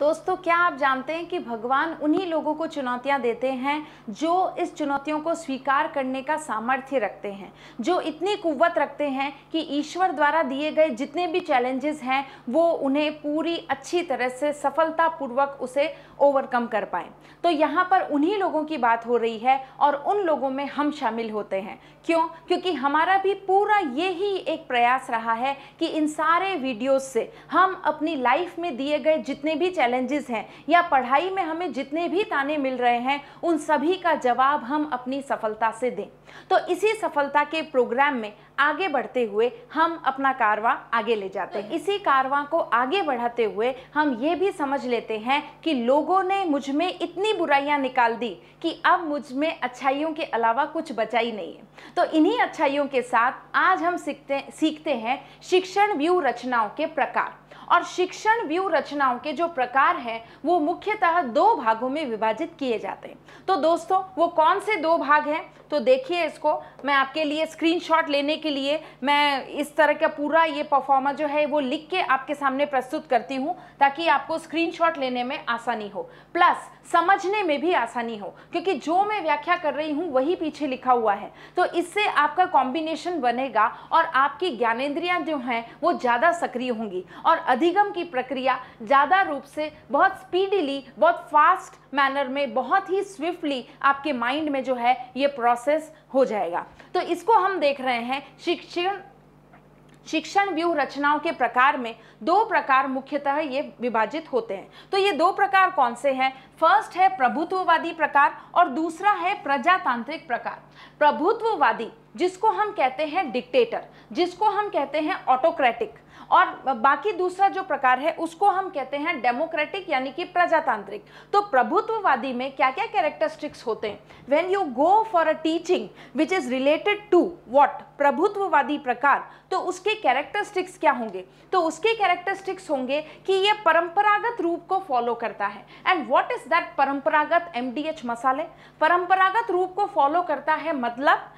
दोस्तों क्या आप जानते हैं कि भगवान उन्हीं लोगों को चुनौतियाँ देते हैं जो इस चुनौतियों को स्वीकार करने का सामर्थ्य रखते हैं जो इतनी कुवत रखते हैं कि ईश्वर द्वारा दिए गए जितने भी चैलेंजेस हैं वो उन्हें पूरी अच्छी तरह से सफलतापूर्वक उसे ओवरकम कर पाए तो यहाँ पर उन्हीं लोगों की बात हो रही है और उन लोगों में हम शामिल होते हैं क्यों क्योंकि हमारा भी पूरा ये ही एक प्रयास रहा है कि इन सारे वीडियोस से हम अपनी लाइफ में दिए गए जितने भी चैलेंज चैलेंजेस हैं या पढ़ाई में हमें जितने भी ताने मिल रहे हैं उन सभी का जवाब हम अपनी सफलता से दें तो इसी सफलता के प्रोग्राम में आगे बढ़ते हुए हम अपना कारवा आगे ले जाते हैं इसी कारवा को आगे बढ़ाते हुए हम ये भी समझ लेते हैं कि लोगों ने मुझ में इतनी बुराइयां निकाल दी कि अब मुझ में अच्छाइयों के अलावा कुछ बचा ही नहीं है तो इन्हीं अच्छाइयों के साथ आज हम सीखते सीखते हैं शिक्षण व्यू रचनाओं के प्रकार और शिक्षण व्यू रचनाओं के जो प्रकार हैं वो मुख्यतः दो भागों में विभाजित किए जाते हैं तो दोस्तों वो कौन से दो भाग हैं तो देखिए इसको मैं आपके लिए स्क्रीनशॉट लेने के लिए मैं इस तरह का पूरा ये परफॉर्मर जो है वो लिख के आपके सामने प्रस्तुत करती हूँ ताकि आपको स्क्रीनशॉट लेने में आसानी हो प्लस समझने में भी आसानी हो क्योंकि जो मैं व्याख्या कर रही हूँ वही पीछे लिखा हुआ है तो इससे आपका कॉम्बिनेशन बनेगा और आपकी ज्ञानेन्द्रियाँ जो हैं वो ज़्यादा सक्रिय होंगी और अधिगम की प्रक्रिया ज़्यादा रूप से बहुत स्पीडिली बहुत फास्ट मैनर में बहुत ही स्विफ्टली आपके माइंड में जो है ये प्रोसेस हो जाएगा तो इसको हम देख रहे हैं शिक्षण शिक्षण व्यूह रचनाओं के प्रकार में दो प्रकार मुख्यतः ये विभाजित होते हैं तो ये दो प्रकार कौन से हैं फर्स्ट है प्रभुत्ववादी प्रकार और दूसरा है प्रजातांत्रिक प्रकार प्रभुत्ववादी जिसको हम कहते हैं डिक्टेटर जिसको हम कहते हैं ऑटोक्रेटिक और बाकी दूसरा जो प्रकार है उसको हम कहते हैं डेमोक्रेटिक यानी कि प्रजातांत्रिक तो प्रभुत्ववादी में क्या क्या कैरेक्टरिस्टिक्स होते हैं when you go for a teaching which is related to what प्रभुत्ववादी प्रकार तो उसके कैरेक्टरिस्टिक्स क्या होंगे तो उसके कैरेक्टरिस्टिक्स होंगे कि ये परंपरागत रूप को फॉलो करता है एंड वॉट इज़ दैट परंपरागत एम मसाले परंपरागत रूप को फॉलो करता है है मतलब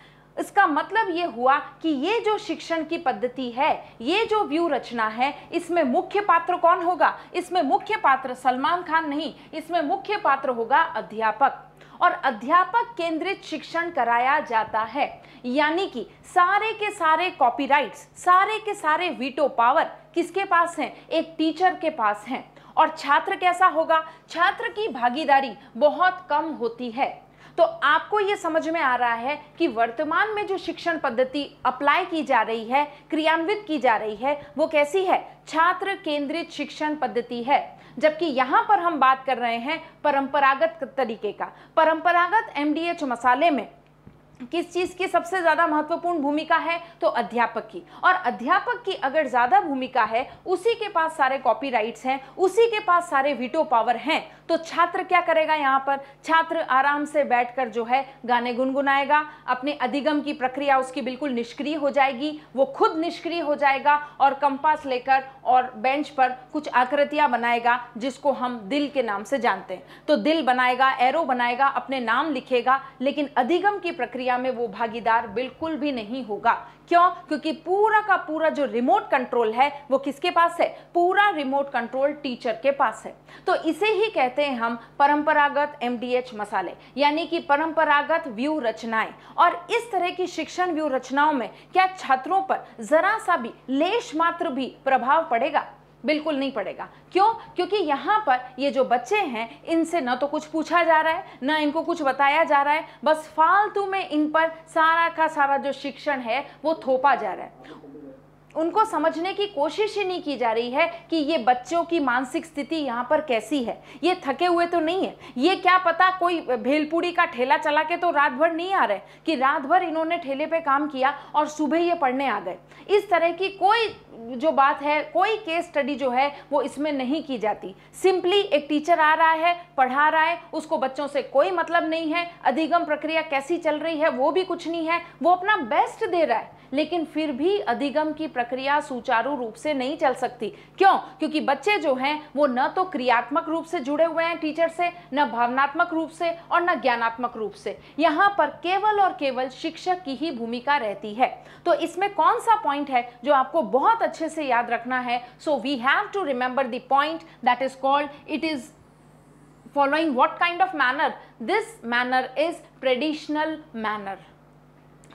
इसका मतलब ये हुआ कि ये जो शिक्षण की पद्धति है ये जो व्यू रचना है इसमें मुख्य पात्र कौन होगा इसमें मुख्य पात्र सलमान खान नहीं इसमें मुख्य पात्र होगा अध्यापक और अध्यापक केंद्रित शिक्षण कराया जाता है यानी कि सारे के सारे कॉपीराइट्स सारे के सारे वीटो पावर किसके पास हैं एक टीचर के पास हैं और छात्र कैसा होगा छात्र की भागीदारी बहुत कम होती है तो आपको ये समझ में आ रहा है कि वर्तमान में जो शिक्षण पद्धति अप्लाई की जा रही है क्रियान्वित की जा रही है वो कैसी है छात्र केंद्रित शिक्षण पद्धति है जबकि यहाँ पर हम बात कर रहे हैं परंपरागत तरीके का परंपरागत एमडीएच मसाले में किस चीज़ की सबसे ज़्यादा महत्वपूर्ण भूमिका है तो अध्यापक की और अध्यापक की अगर ज़्यादा भूमिका है उसी के पास सारे कॉपीराइट्स हैं उसी के पास सारे वीटो पावर हैं तो छात्र क्या करेगा यहाँ पर छात्र आराम से बैठकर जो है गाने गुनगुनाएगा अपने अधिगम की प्रक्रिया उसकी बिल्कुल निष्क्रिय हो जाएगी वो खुद निष्क्रिय हो जाएगा और कंपास लेकर और बेंच पर कुछ आकृतियाँ बनाएगा जिसको हम दिल के नाम से जानते हैं तो दिल बनाएगा एरो बनाएगा अपने नाम लिखेगा लेकिन अधिगम की प्रक्रिया प्रक्रिया में वो भागीदार बिल्कुल भी नहीं होगा क्यों क्योंकि पूरा का पूरा जो रिमोट कंट्रोल है वो किसके पास है पूरा रिमोट कंट्रोल टीचर के पास है तो इसे ही कहते हैं हम परंपरागत एमडीएच मसाले यानी कि परंपरागत व्यू रचनाएं और इस तरह की शिक्षण व्यू रचनाओं में क्या छात्रों पर जरा सा भी लेश मात्र भी प्रभाव पड़ेगा बिल्कुल नहीं पड़ेगा क्यों क्योंकि यहाँ पर ये जो बच्चे हैं इनसे ना तो कुछ पूछा जा रहा है ना इनको कुछ बताया जा रहा है बस फालतू में इन पर सारा का सारा जो शिक्षण है वो थोपा जा रहा है उनको समझने की कोशिश ही नहीं की जा रही है कि ये बच्चों की मानसिक स्थिति यहाँ पर कैसी है ये थके हुए तो नहीं है ये क्या पता कोई भेलपूड़ी का ठेला चला के तो रात भर नहीं आ रहे कि रात भर इन्होंने ठेले पे काम किया और सुबह ये पढ़ने आ गए इस तरह की कोई जो बात है कोई केस स्टडी जो है वो इसमें नहीं की जाती सिंपली एक टीचर आ रहा है पढ़ा रहा है उसको बच्चों से कोई मतलब नहीं है अधिगम प्रक्रिया कैसी चल रही है वो भी कुछ नहीं है वो अपना बेस्ट दे रहा है लेकिन फिर भी अधिगम की प्रक्रिया सुचारू रूप से नहीं चल सकती क्यों क्योंकि बच्चे जो हैं वो न तो क्रियात्मक रूप से जुड़े हुए हैं टीचर से न भावनात्मक रूप से और न ज्ञानात्मक रूप से यहाँ पर केवल और केवल शिक्षक की ही भूमिका रहती है तो इसमें कौन सा पॉइंट है जो आपको बहुत अच्छे से याद रखना है so we have to remember the point that is called it is following what kind of manner this manner is traditional manner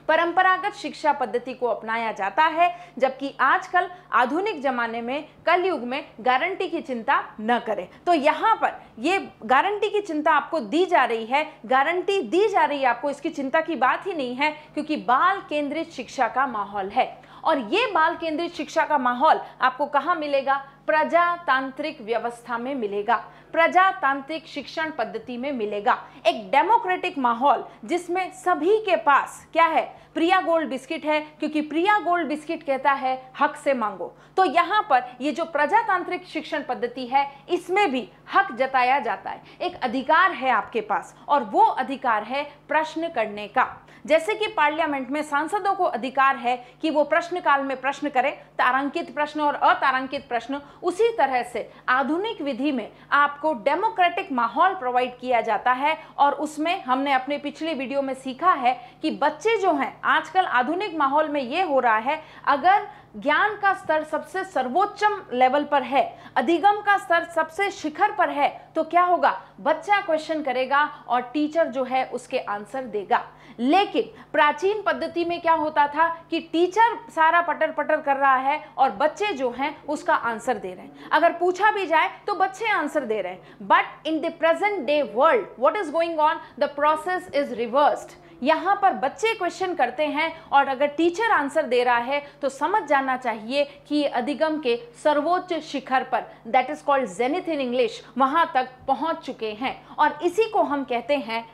परंपरागत शिक्षा पद्धति को अपनाया जाता है जबकि आजकल आधुनिक जमाने में कलयुग में गारंटी की चिंता न करें तो यहाँ पर ये गारंटी की चिंता आपको दी जा रही है गारंटी दी जा रही है आपको इसकी चिंता की बात ही नहीं है क्योंकि बाल केंद्रित शिक्षा का माहौल है और ये बाल केंद्रित शिक्षा का माहौल आपको कहाँ मिलेगा प्रजातांत्रिक व्यवस्था में मिलेगा प्रजातांत्रिक शिक्षण पद्धति में मिलेगा एक डेमोक्रेटिक माहौल जिसमें सभी के पास क्या है प्रिया गोल्ड बिस्किट है क्योंकि प्रिया गोल्ड बिस्किट कहता है हक से मांगो तो यहाँ पर ये जो प्रजातांत्रिक शिक्षण पद्धति है इसमें भी हक जताया जाता है एक अधिकार है आपके पास और वो अधिकार है प्रश्न करने का जैसे कि पार्लियामेंट में सांसदों को अधिकार है कि वो प्रश्नकाल में प्रश्न करें तारांकित प्रश्न और अतारांकित प्रश्न उसी तरह से आधुनिक विधि में आपको डेमोक्रेटिक माहौल प्रोवाइड किया जाता है और उसमें हमने अपने पिछले वीडियो में सीखा है कि बच्चे जो हैं आजकल आधुनिक माहौल में ये हो रहा है अगर ज्ञान का स्तर सबसे सर्वोच्चम लेवल पर है अधिगम का स्तर सबसे शिखर पर है तो क्या होगा बच्चा क्वेश्चन करेगा और टीचर जो है उसके आंसर देगा लेकिन प्राचीन पद्धति में क्या होता था कि टीचर सारा पटर पटर कर रहा है और बच्चे जो हैं उसका आंसर दे रहे हैं अगर पूछा भी जाए तो बच्चे आंसर दे रहे हैं but in the present day world what is going on the process is reversed यहाँ पर बच्चे क्वेश्चन करते हैं और अगर टीचर आंसर दे रहा है तो समझ जाना चाहिए कि ये अधिगम के सर्वोच्च शिखर पर that is called zenith in English वहाँ तक पहुँच चुके हैं और इसी को हम कहते हैं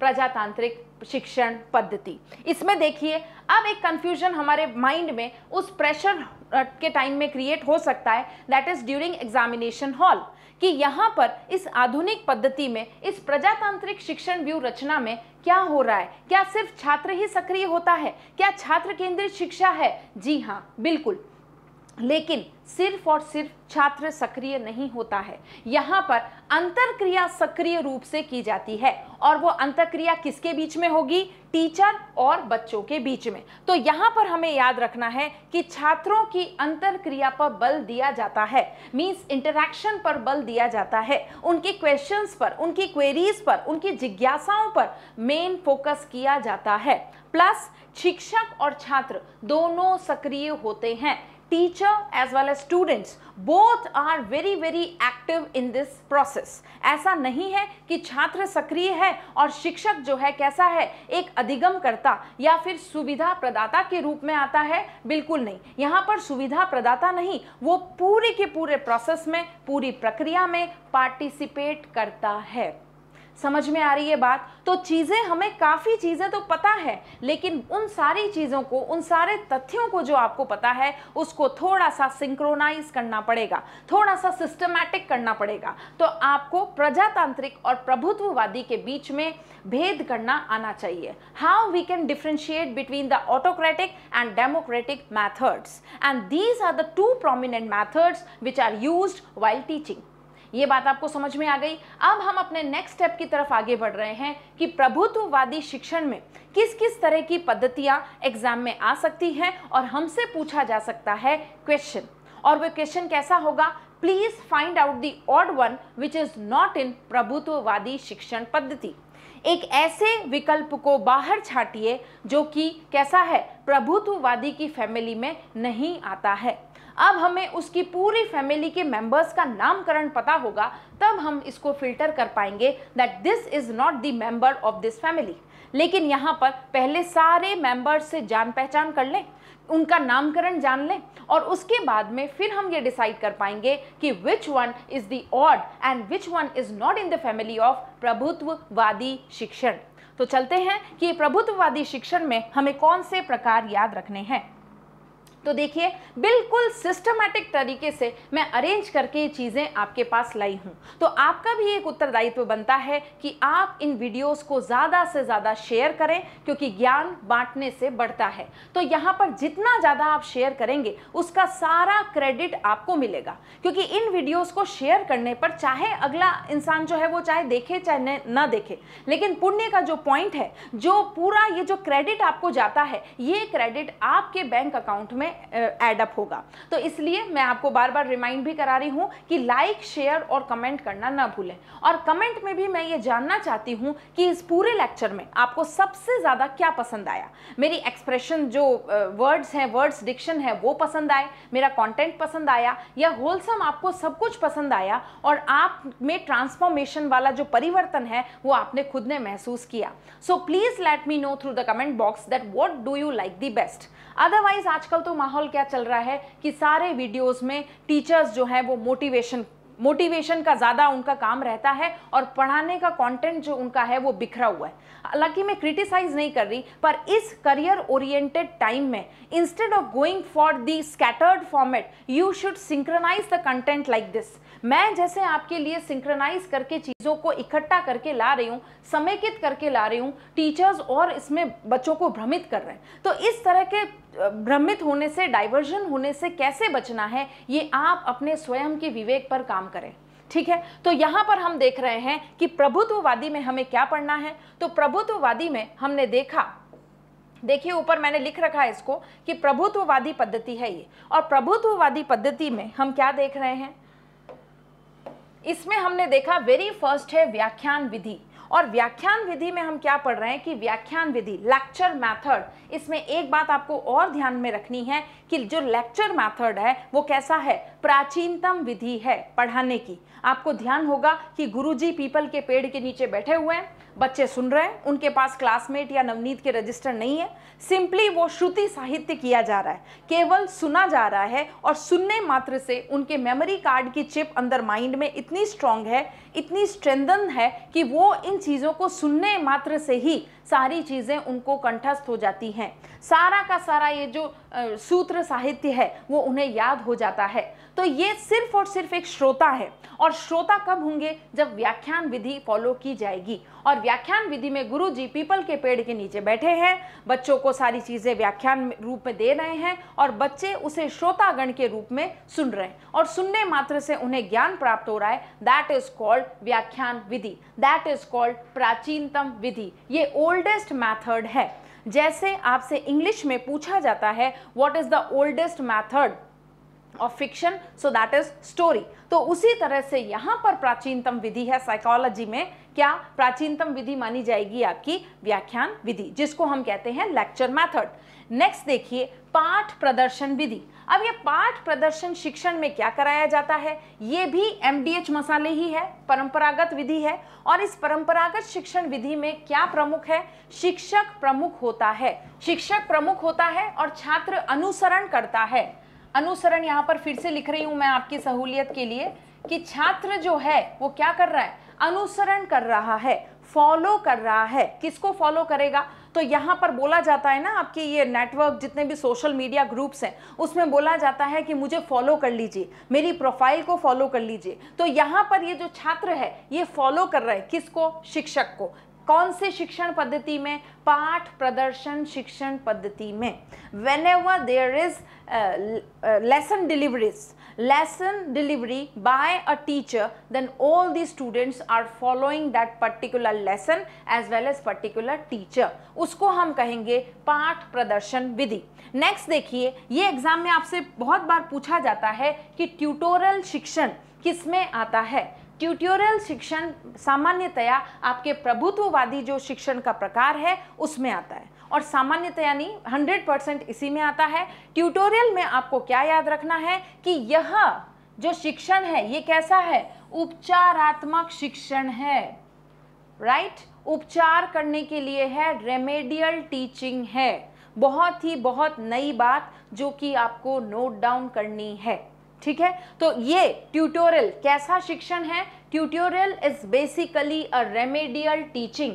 प्रजातांत्रिक शिक्षण पद्धति इसमें देखिए अब एक कंफ्यूजन हमारे माइंड में उस प्रेशर के टाइम में क्रिएट हो सकता है that is during examination hall कि यहाँ पर इस आधुनिक पद्धति में इस प्रजातांत्रिक शिक्षण व्यू रचना में क्या हो रहा है क्या सिर्फ छात्र ही सक्रिय होता है क्या छात्र केंद्रित शिक्षा है जी हाँ बिल्कुल लेकिन सिर्फ और सिर्फ छात्र सक्रिय नहीं होता है यहाँ पर अंतरक्रिया सक्रिय रूप से की जाती है और वो अंतरक्रिया किसके बीच में होगी टीचर और बच्चों के बीच में तो यहाँ पर हमें याद रखना है कि छात्रों की अंतरक्रिया पर बल दिया जाता है मीन्स इंटरैक्शन पर बल दिया जाता है उनके क्वेश्चंस पर उनकी क्वेरीज पर उनकी जिज्ञासाओं पर मेन फोकस किया जाता है प्लस शिक्षक और छात्र दोनों सक्रिय होते हैं teacher as well as students both are very very active in this process ऐसा नहीं है कि छात्र सक्रिय है और शिक्षक जो है कैसा है एक अधिगम करता या फिर सुविधा प्रदाता के रूप में आता है बिल्कुल नहीं यहाँ पर सुविधा प्रदाता नहीं वो पूरे के पूरे प्रोसेस में पूरी प्रक्रिया में पार्टिसिपेट करता है समझ में आ रही है बात तो चीज़ें हमें काफ़ी चीज़ें तो पता है लेकिन उन सारी चीज़ों को उन सारे तथ्यों को जो आपको पता है उसको थोड़ा सा सिंक्रोनाइज करना पड़ेगा थोड़ा सा सिस्टमैटिक करना पड़ेगा तो आपको प्रजातांत्रिक और प्रभुत्ववादी के बीच में भेद करना आना चाहिए how we can differentiate between the autocratic and democratic methods and these are the two prominent methods which are use while teaching ये बात आपको समझ में आ गई अब हम अपने नेक्स्ट स्टेप की तरफ आगे बढ़ रहे हैं कि प्रभुत्ववादी शिक्षण में किस किस तरह की पद्धतियां एग्जाम में आ सकती हैं और हमसे पूछा जा सकता है क्वेश्चन और वह क्वेश्चन कैसा होगा please find out the odd one which is not in प्रभुत्ववादी शिक्षण पद्धति एक ऐसे विकल्प को बाहर छाटिए जो कि कैसा है प्रभुत्ववादी की फैमिली में नहीं आता है अब हमें उसकी पूरी फैमिली के मेंबर्स का नामकरण पता होगा तब हम इसको फिल्टर कर पाएंगे that this is not the member of this family लेकिन यहाँ पर पहले सारे मेंबर्स से जान पहचान कर लें उनका नामकरण जान लें और उसके बाद में फिर हम ये डिसाइड कर पाएंगे कि which one is the odd and which one is not in the family of प्रभुत्ववादी शिक्षण तो चलते हैं कि प्रभुत्ववादी शिक्षण में हमें कौन से प्रकार याद रखने हैं तो देखिए बिल्कुल सिस्टमैटिक तरीके से मैं अरेंज करके ये चीज़ें आपके पास लाई हूँ तो आपका भी एक उत्तरदायित्व बनता है कि आप इन वीडियोस को ज़्यादा से ज़्यादा शेयर करें क्योंकि ज्ञान बांटने से बढ़ता है तो यहाँ पर जितना ज़्यादा आप शेयर करेंगे उसका सारा क्रेडिट आपको मिलेगा क्योंकि इन वीडियोज़ को शेयर करने पर चाहे अगला इंसान जो है वो चाहे देखे चाहे ना देखे लेकिन पुण्य का जो पॉइंट है जो पूरा ये जो क्रेडिट आपको जाता है ये क्रेडिट आपके बैंक अकाउंट में में एडअप होगा तो इसलिए मैं आपको बार बार रिमाइंड भी करा रही हूँ कि लाइक शेयर और कमेंट करना ना भूलें और कमेंट में भी मैं ये जानना चाहती हूँ कि इस पूरे लेक्चर में आपको सबसे ज़्यादा क्या पसंद आया मेरी एक्सप्रेशन जो वर्ड्स हैं वर्ड्स डिक्शन है वो पसंद आए मेरा कॉन्टेंट पसंद आया या होलसम आपको सब कुछ पसंद आया और आप में ट्रांसफॉर्मेशन वाला जो परिवर्तन है वो आपने खुद ने महसूस किया so please let me know through the comment box that what do you like the best otherwise आजकल तो माहौल क्या चल रहा है कि सारे वीडियोस में टीचर्स जो है वो मोटिवेशन मोटिवेशन का ज़्यादा उनका काम रहता है और पढ़ाने का कंटेंट जो उनका है वो बिखरा हुआ है हालांकि मैं क्रिटिसाइज नहीं कर रही पर इस करियर ओरिएंटेड टाइम में instead of going for the scattered format you should synchronize the content like this मैं जैसे आपके लिए सिंक्रनाइज करके चीज़ों को इकट्ठा करके ला रही हूँ समेकित करके ला रही हूँ टीचर्स और इसमें बच्चों को भ्रमित कर रहे हैं तो इस तरह के भ्रमित होने से डाइवर्जन होने से कैसे बचना है ये आप अपने स्वयं के विवेक पर काम करें ठीक है तो यहाँ पर हम देख रहे हैं कि प्रभुत्ववादी में हमें क्या पढ़ना है तो प्रभुत्ववादी में हमने देखा देखिए ऊपर मैंने लिख रखा है इसको कि प्रभुत्ववादी पद्धति है ये और प्रभुत्ववादी पद्धति में हम क्या देख रहे हैं इसमें हमने देखा वेरी फर्स्ट है व्याख्यान विधि और व्याख्यान विधि में हम क्या पढ़ रहे हैं कि व्याख्यान विधि लेक्चर मेथड इसमें एक बात आपको और ध्यान में रखनी है कि जो लेक्चर मेथड है वो कैसा है प्राचीनतम विधि है पढ़ाने की आपको ध्यान होगा कि गुरुजी पीपल के पेड़ के नीचे बैठे हुए हैं बच्चे सुन रहे हैं उनके पास क्लासमेट या नवनीत के रजिस्टर नहीं है सिंपली वो श्रुति साहित्य किया जा रहा है केवल सुना जा रहा है और सुनने मात्र से उनके मेमोरी कार्ड की चिप अंदर माइंड में इतनी स्ट्रांग है इतनी स्ट्रेंदन है कि वो इन चीज़ों को सुनने मात्र से ही सारी चीज़ें उनको कंठस्थ हो जाती हैं सारा का सारा ये जो सूत्र साहित्य है वो उन्हें याद हो जाता है तो ये सिर्फ और सिर्फ एक श्रोता है और श्रोता कब होंगे जब व्याख्यान विधि फॉलो की जाएगी और व्याख्यान विधि में गुरु जी पीपल के पेड़ के नीचे बैठे हैं बच्चों को सारी चीज़ें व्याख्यान रूप में दे रहे हैं और बच्चे उसे श्रोतागण के रूप में सुन रहे हैं और सुनने मात्र से उन्हें ज्ञान प्राप्त हो रहा है दैट इज कॉल्ड व्याख्यान विधि दैट इज कॉल्ड प्राचीनतम विधि ये ओल्डेस्ट मैथड है जैसे आपसे इंग्लिश में पूछा जाता है what is the oldest method of fiction so that is story तो उसी तरह से यहाँ पर प्राचीनतम विधि है साइकोलॉजी में क्या प्राचीनतम विधि मानी जाएगी आपकी व्याख्यान विधि जिसको हम कहते हैं लेक्चर मैथड नेक्स्ट देखिए पाठ प्रदर्शन विधि अब ये पाठ प्रदर्शन शिक्षण में क्या कराया जाता है ये भी एम मसाले ही है परंपरागत विधि है और इस परंपरागत शिक्षण विधि में क्या प्रमुख है शिक्षक प्रमुख होता है शिक्षक प्रमुख होता है और छात्र अनुसरण करता है अनुसरण यहाँ पर फिर से लिख रही हूँ मैं आपकी सहूलियत के लिए कि छात्र जो है वो क्या कर रहा है अनुसरण कर रहा है फॉलो कर रहा है किसको फॉलो करेगा तो यहाँ पर बोला जाता है ना आपके ये नेटवर्क जितने भी सोशल मीडिया ग्रुप्स हैं उसमें बोला जाता है कि मुझे फॉलो कर लीजिए मेरी प्रोफाइल को फॉलो कर लीजिए तो यहाँ पर ये जो छात्र है ये फॉलो कर रहा है किसको शिक्षक को कौन से शिक्षण पद्धति में पाठ प्रदर्शन शिक्षण पद्धति में whenever there is lesson deliveries lesson delivery by a teacher then all the students are following that particular lesson as well as particular teacher उसको हम कहेंगे पाठ प्रदर्शन विधि नेक्स्ट देखिए ये एग्जाम में आपसे बहुत बार पूछा जाता है कि ट्यूटोरियल शिक्षण किस में आता है ट्यूटोरियल शिक्षण सामान्यतया आपके प्रभुत्ववादी जो शिक्षण का प्रकार है उसमें आता है और सामान्यतया नहीं हंड्रेड परसेंट इसी में आता है ट्यूटोरियल में आपको क्या याद रखना है कि यह जो शिक्षण है ये कैसा है उपचारात्मक शिक्षण है राइट right? उपचार करने के लिए है रेमेडियल टीचिंग है बहुत ही बहुत नई बात जो कि आपको नोट डाउन करनी है ठीक है तो ये ट्यूटोरियल कैसा शिक्षण है tutorial is basically a remedial teaching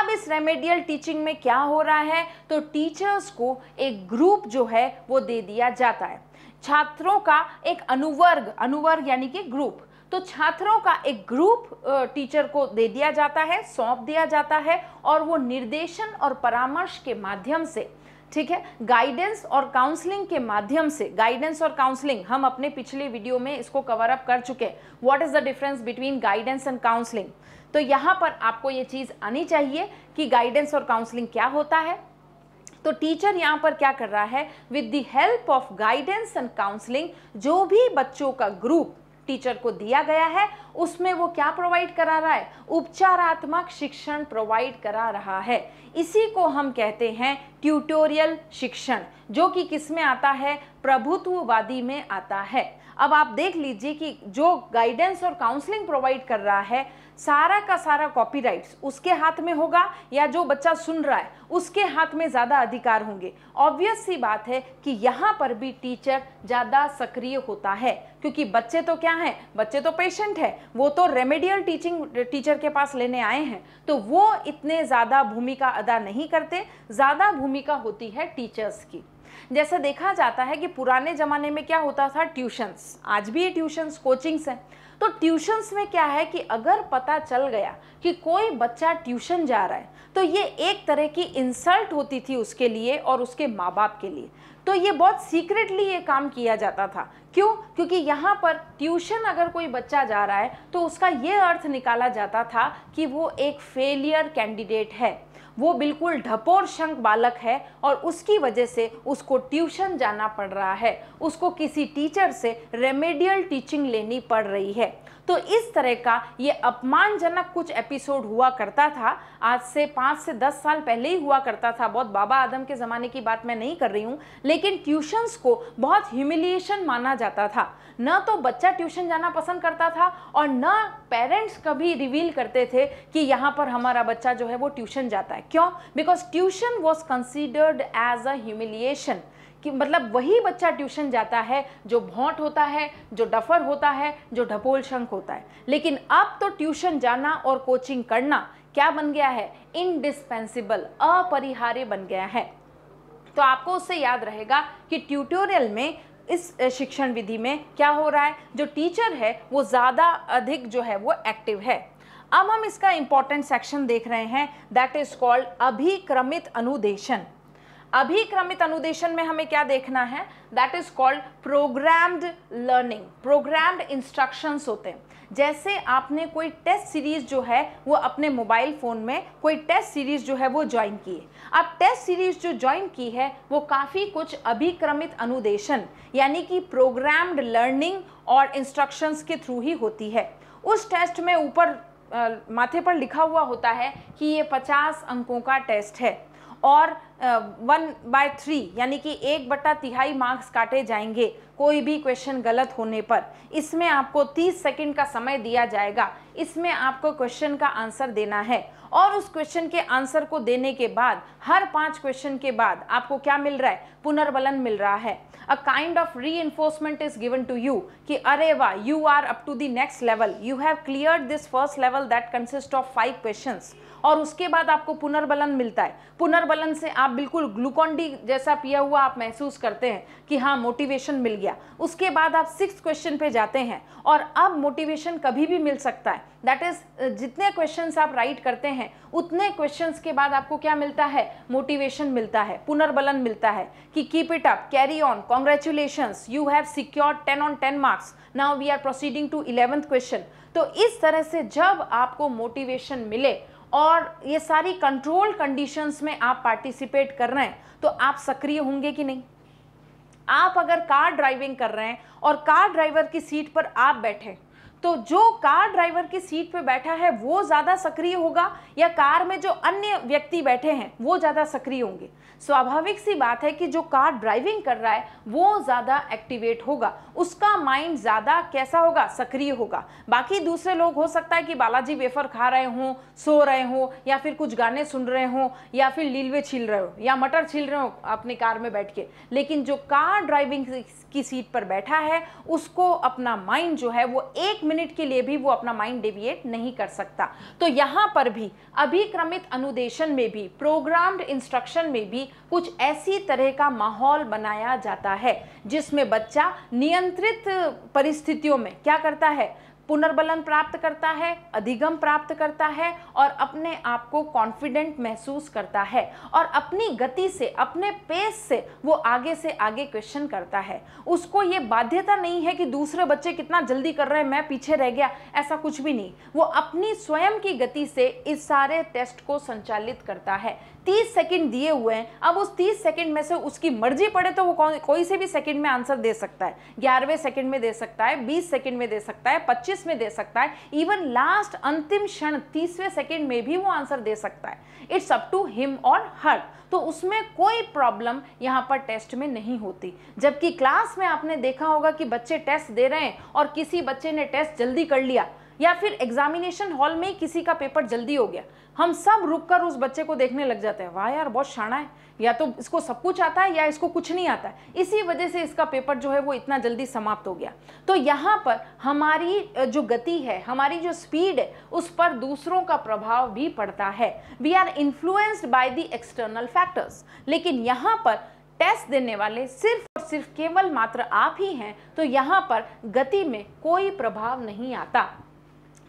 अब इस रेमेडियल टीचिंग में क्या हो रहा है तो टीचर्स को एक ग्रुप जो है वो दे दिया जाता है छात्रों का एक अनुवर्ग अनुवर्ग यानी कि ग्रुप तो छात्रों का एक ग्रुप टीचर को दे दिया जाता है सौंप दिया जाता है और वो निर्देशन और परामर्श के माध्यम से ठीक है गाइडेंस और काउंसलिंग के माध्यम से गाइडेंस और काउंसलिंग हम अपने पिछले वीडियो में इसको कवर अप कर चुके हैं what is the difference between guidance and counselling तो यहां पर आपको ये चीज़ आनी चाहिए कि गाइडेंस और काउंसलिंग क्या होता है तो टीचर यहाँ पर क्या कर रहा है with the help of guidance and counselling जो भी बच्चों का ग्रुप टीचर को दिया गया है उसमें वो क्या प्रोवाइड करा रहा है उपचारात्मक शिक्षण प्रोवाइड करा रहा है इसी को हम कहते हैं ट्यूटोरियल शिक्षण जो कि किस में आता है प्रभुत्ववादी में आता है अब आप देख लीजिए कि जो गाइडेंस और काउंसलिंग प्रोवाइड कर रहा है सारा का सारा कॉपीराइट्स उसके हाथ में होगा या जो बच्चा सुन रहा है उसके हाथ में ज़्यादा अधिकार होंगे ऑब्वियस सी बात है कि यहाँ पर भी टीचर ज़्यादा सक्रिय होता है क्योंकि बच्चे तो क्या हैं बच्चे तो पेशेंट है वो तो रेमेडियल टीचिंग टीचर के पास लेने आए हैं तो वो इतने ज़्यादा भूमिका अदा नहीं करते ज़्यादा भूमिका होती है टीचर्स की जैसा देखा जाता है कि पुराने ज़माने में क्या होता था ट्यूशंस आज भी ये कोचिंग्स हैं तो ट्यूशंस में क्या है कि अगर पता चल गया कि कोई बच्चा ट्यूशन जा रहा है तो ये एक तरह की इंसल्ट होती थी उसके लिए और उसके माँ बाप के लिए तो ये बहुत सीक्रेटली ये काम किया जाता था क्यों क्योंकि यहाँ पर ट्यूशन अगर कोई बच्चा जा रहा है तो उसका ये अर्थ निकाला जाता था कि वो एक फेलियर कैंडिडेट है वो बिल्कुल ढपोर शंख बालक है और उसकी वजह से उसको ट्यूशन जाना पड़ रहा है उसको किसी टीचर से रेमेडियल टीचिंग लेनी पड़ रही है तो इस तरह का ये अपमानजनक कुछ एपिसोड हुआ करता था आज से पाँच से दस साल पहले ही हुआ करता था बहुत बाबा आदम के ज़माने की बात मैं नहीं कर रही हूँ लेकिन ट्यूशन्स को बहुत ह्यूमिलिएशन माना जाता था न तो बच्चा ट्यूशन जाना पसंद करता था और न पेरेंट्स कभी रिवील करते थे कि यहाँ पर हमारा बच्चा जो है वो ट्यूशन जाता है क्यों because tuition was considered as a humiliation कि मतलब वही बच्चा ट्यूशन जाता है जो भोंट होता है जो डफर होता है जो ढपोल शंख होता है लेकिन अब तो ट्यूशन जाना और कोचिंग करना क्या बन गया है इनडिस्पेंसिबल अपरिहार्य बन गया है तो आपको उससे याद रहेगा कि ट्यूटोरियल में इस शिक्षण विधि में क्या हो रहा है जो टीचर है वो ज़्यादा अधिक जो है वो एक्टिव है अब हम इसका इंपॉर्टेंट सेक्शन देख रहे हैं दैट इज कॉल्ड अभिक्रमित अनुदेशन अभिक्रमित अनुदेशन में हमें क्या देखना है that is called programmed learning programmed instructions होते हैं जैसे आपने कोई टेस्ट सीरीज जो है वो अपने मोबाइल फ़ोन में कोई टेस्ट सीरीज जो है वो ज्वाइन की है अब टेस्ट सीरीज जो ज्वाइन की है वो काफ़ी कुछ अभिक्रमित अनुदेशन यानी कि प्रोग्राम्ड लर्निंग और इंस्ट्रक्शंस के थ्रू ही होती है उस टेस्ट में ऊपर माथे पर लिखा हुआ होता है कि ये पचास अंकों का टेस्ट है और वन बाय थ्री यानी कि एक बट्टा तिहाई मार्क्स काटे जाएंगे कोई भी क्वेश्चन गलत होने पर इसमें आपको तीस सेकंड का समय दिया जाएगा इसमें आपको क्वेश्चन का आंसर देना है और उस क्वेश्चन के आंसर को देने के बाद हर पांच क्वेश्चन के बाद आपको क्या मिल रहा है पुनर्बलन मिल रहा है a kind of reinforcement is given to you कि अरे वाह you are up to the next level you have clear this first level that consist of five question और उसके बाद आपको पुनर्बलन मिलता है पुनर्बलन से आप बिल्कुल ग्लूकॉन डी जैसा पिया हुआ आप महसूस करते हैं कि हाँ मोटिवेशन मिल गया उसके बाद आप सिक्स क्वेश्चन पे जाते हैं और अब मोटिवेशन कभी भी मिल सकता है दैट इज जितने क्वेश्चन आप राइट करते हैं उतने क्वेश्चन के बाद आपको क्या मिलता है मोटिवेशन मिलता है पुनर्बलन मिलता है कि keep it up carry on congratulation you have secure ten on ten marks now we are proceeding to eleventh question तो इस तरह से जब आपको मोटिवेशन मिले और ये सारी कंट्रोल कंडीशंस में आप पार्टिसिपेट कर रहे हैं तो आप सक्रिय होंगे कि नहीं आप अगर कार ड्राइविंग कर रहे हैं और कार ड्राइवर की सीट पर आप बैठे तो जो कार ड्राइवर की सीट पे बैठा है वो ज़्यादा सक्रिय होगा या कार में जो अन्य व्यक्ति बैठे हैं वो ज़्यादा सक्रिय होंगे स्वाभाविक सी बात है कि जो कार ड्राइविंग कर रहा है वो ज़्यादा एक्टिवेट होगा उसका माइंड ज़्यादा कैसा होगा सक्रिय होगा बाकी दूसरे लोग हो सकता है कि बालाजी वेफर खा रहे हों सो रहे हों या फिर कुछ गाने सुन रहे हों या फिर लीलवे छील रहे हो या मटर छील रहे हो अपनी कार में बैठ के लेकिन जो कार ड्राइविंग की सीट पर बैठा है उसको अपना माइंड जो है वो एक मिनट के लिए भी वो अपना माइंड डेविएट नहीं कर सकता तो यहाँ पर भी अभिक्रमित अनुदेशन में भी प्रोग्राम्ड इंस्ट्रक्शन में भी कुछ ऐसी तरह का माहौल बनाया जाता है जिसमें बच्चा नियंत्रित परिस्थितियों में क्या करता है पुनर्बलन प्राप्त करता है अधिगम प्राप्त करता है और अपने आप को कॉन्फिडेंट महसूस करता है और अपनी गति से अपने पेस से वो आगे से आगे क्वेश्चन करता है उसको ये बाध्यता नहीं है कि दूसरे बच्चे कितना जल्दी कर रहे हैं मैं पीछे रह गया ऐसा कुछ भी नहीं वो अपनी स्वयं की गति से इस सारे टेस्ट को संचालित करता है तीस सेकेंड दिए हुए हैं अब उस तीस सेकेंड में से उसकी मर्जी पड़े तो वो कौन कोई से भी सेकेंड में आंसर दे सकता है ग्यारहवें सेकेंड में दे सकता है बीस सेकेंड में दे सकता है पच्चीस में दे सकता है इवन लास्ट अंतिम क्षण तीसवें सेकेंड में भी वो आंसर दे सकता है इट्स अप टू हिम और हर तो उसमें कोई प्रॉब्लम यहाँ पर टेस्ट में नहीं होती जबकि क्लास में आपने देखा होगा कि बच्चे टेस्ट दे रहे हैं और किसी बच्चे ने टेस्ट जल्दी कर लिया या फिर एग्जामिनेशन हॉल में किसी का पेपर जल्दी हो गया हम सब रुक कर उस बच्चे को देखने लग जाते हैं वाह यार बहुत शाना है या तो इसको सब कुछ आता है या इसको कुछ नहीं आता है इसी वजह से इसका पेपर जो है वो इतना जल्दी समाप्त हो गया तो यहाँ पर हमारी जो गति है हमारी जो स्पीड है उस पर दूसरों का प्रभाव भी पड़ता है we are influenced by the external factors लेकिन यहाँ पर टेस्ट देने वाले सिर्फ और सिर्फ केवल मात्र आप ही हैं तो यहाँ पर गति में कोई प्रभाव नहीं आता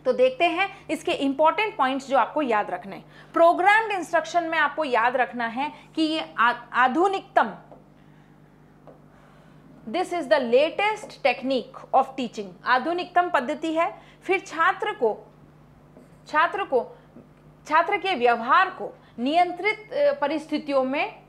तो देखते हैं इसके इंपॉर्टेंट पॉइंट्स जो आपको याद रखने प्रोग्राम्ड इंस्ट्रक्शन में आपको याद रखना है कि ये आधुनिकतम this is the latest technique of teaching आधुनिकतम पद्धति है फिर छात्र को छात्र को छात्र के व्यवहार को नियंत्रित परिस्थितियों में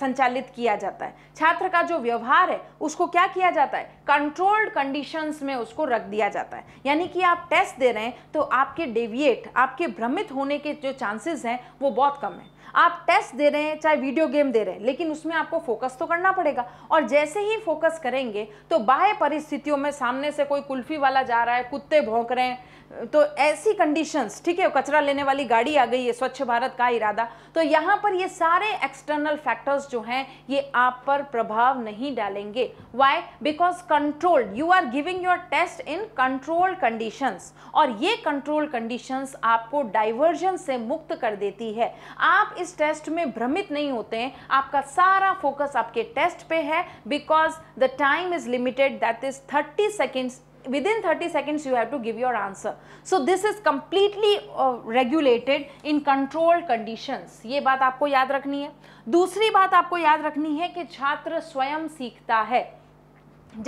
संचालित किया जाता है छात्र का जो व्यवहार है उसको क्या किया जाता है कंट्रोल्ड कंडीशंस में उसको रख दिया जाता है यानी कि आप टेस्ट दे रहे हैं तो आपके डेविएट आपके भ्रमित होने के जो चांसेस हैं वो बहुत कम है आप टेस्ट दे रहे हैं चाहे वीडियो गेम दे रहे हैं लेकिन उसमें आपको फोकस तो करना पड़ेगा और जैसे ही फोकस करेंगे तो बाह्य परिस्थितियों में सामने से कोई कुल्फी वाला जा रहा है कुत्ते भोंक रहे हैं तो ऐसी कंडीशंस ठीक है कचरा लेने वाली गाड़ी आ गई है स्वच्छ भारत का इरादा तो यहाँ पर ये सारे एक्सटर्नल फैक्टर्स जो हैं ये आप पर प्रभाव नहीं डालेंगे why because controlled you are giving your test in controlled conditions और ये कंट्रोल कंडीशंस आपको डाइवर्जन से मुक्त कर देती है आप इस इस टेस्ट में भ्रमित नहीं होते हैं आपका सारा फोकस आपके टेस्ट पे है because the time is limited that is thirty seconds within thirty seconds you have to give your answer so this is uh, regulated in control conditions ये बात आपको याद रखनी है दूसरी बात आपको याद रखनी है कि छात्र स्वयं सीखता है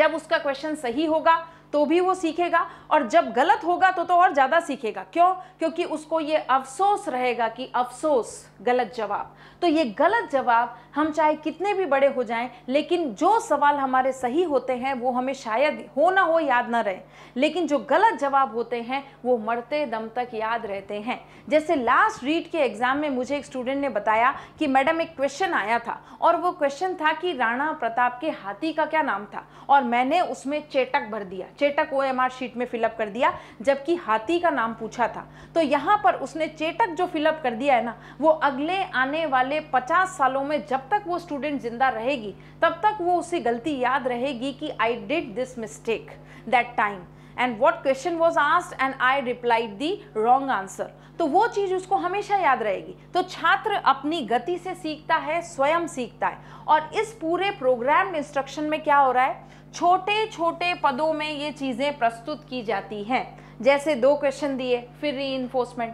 जब उसका क्वेश्चन सही होगा तो भी वो सीखेगा और जब गलत होगा तो तो और ज़्यादा सीखेगा क्यों क्योंकि उसको ये अफसोस रहेगा कि अफसोस गलत जवाब तो ये गलत जवाब हम चाहे कितने भी बड़े हो जाएं लेकिन जो सवाल हमारे सही होते हैं वो हमें शायद हो ना हो याद ना रहे लेकिन जो गलत जवाब होते हैं वो मरते दम तक याद रहते हैं जैसे लास्ट रीड के एग्ज़ाम में मुझे एक स्टूडेंट ने बताया कि मैडम एक क्वेश्चन आया था और वो क्वेश्चन था कि राणा प्रताप के हाथी का क्या नाम था और मैंने उसमें चेटक भर दिया चेटक ओ एम आर शीट में फिलअप कर दिया जबकि हाथी का नाम पूछा था तो यहाँ पर उसने चेटक जो फिलअप कर दिया है ना वो अगले आने वाले पचास सालों में जब तक वो स्टूडेंट जिंदा रहेगी तब तक वो उसी गलती याद रहेगी कि I did this mistake that time and what question was asked and I replied the wrong answer तो वो चीज़ उसको हमेशा याद रहेगी तो छात्र अपनी गति से सीखता है स्वयं सीखता है और इस पूरे प्रोग्राम इंस्ट्रक्शन में क्या हो रहा है छोटे छोटे पदों में ये चीज़ें प्रस्तुत की जाती हैं जैसे दो क्वेश्चन दिए फिर री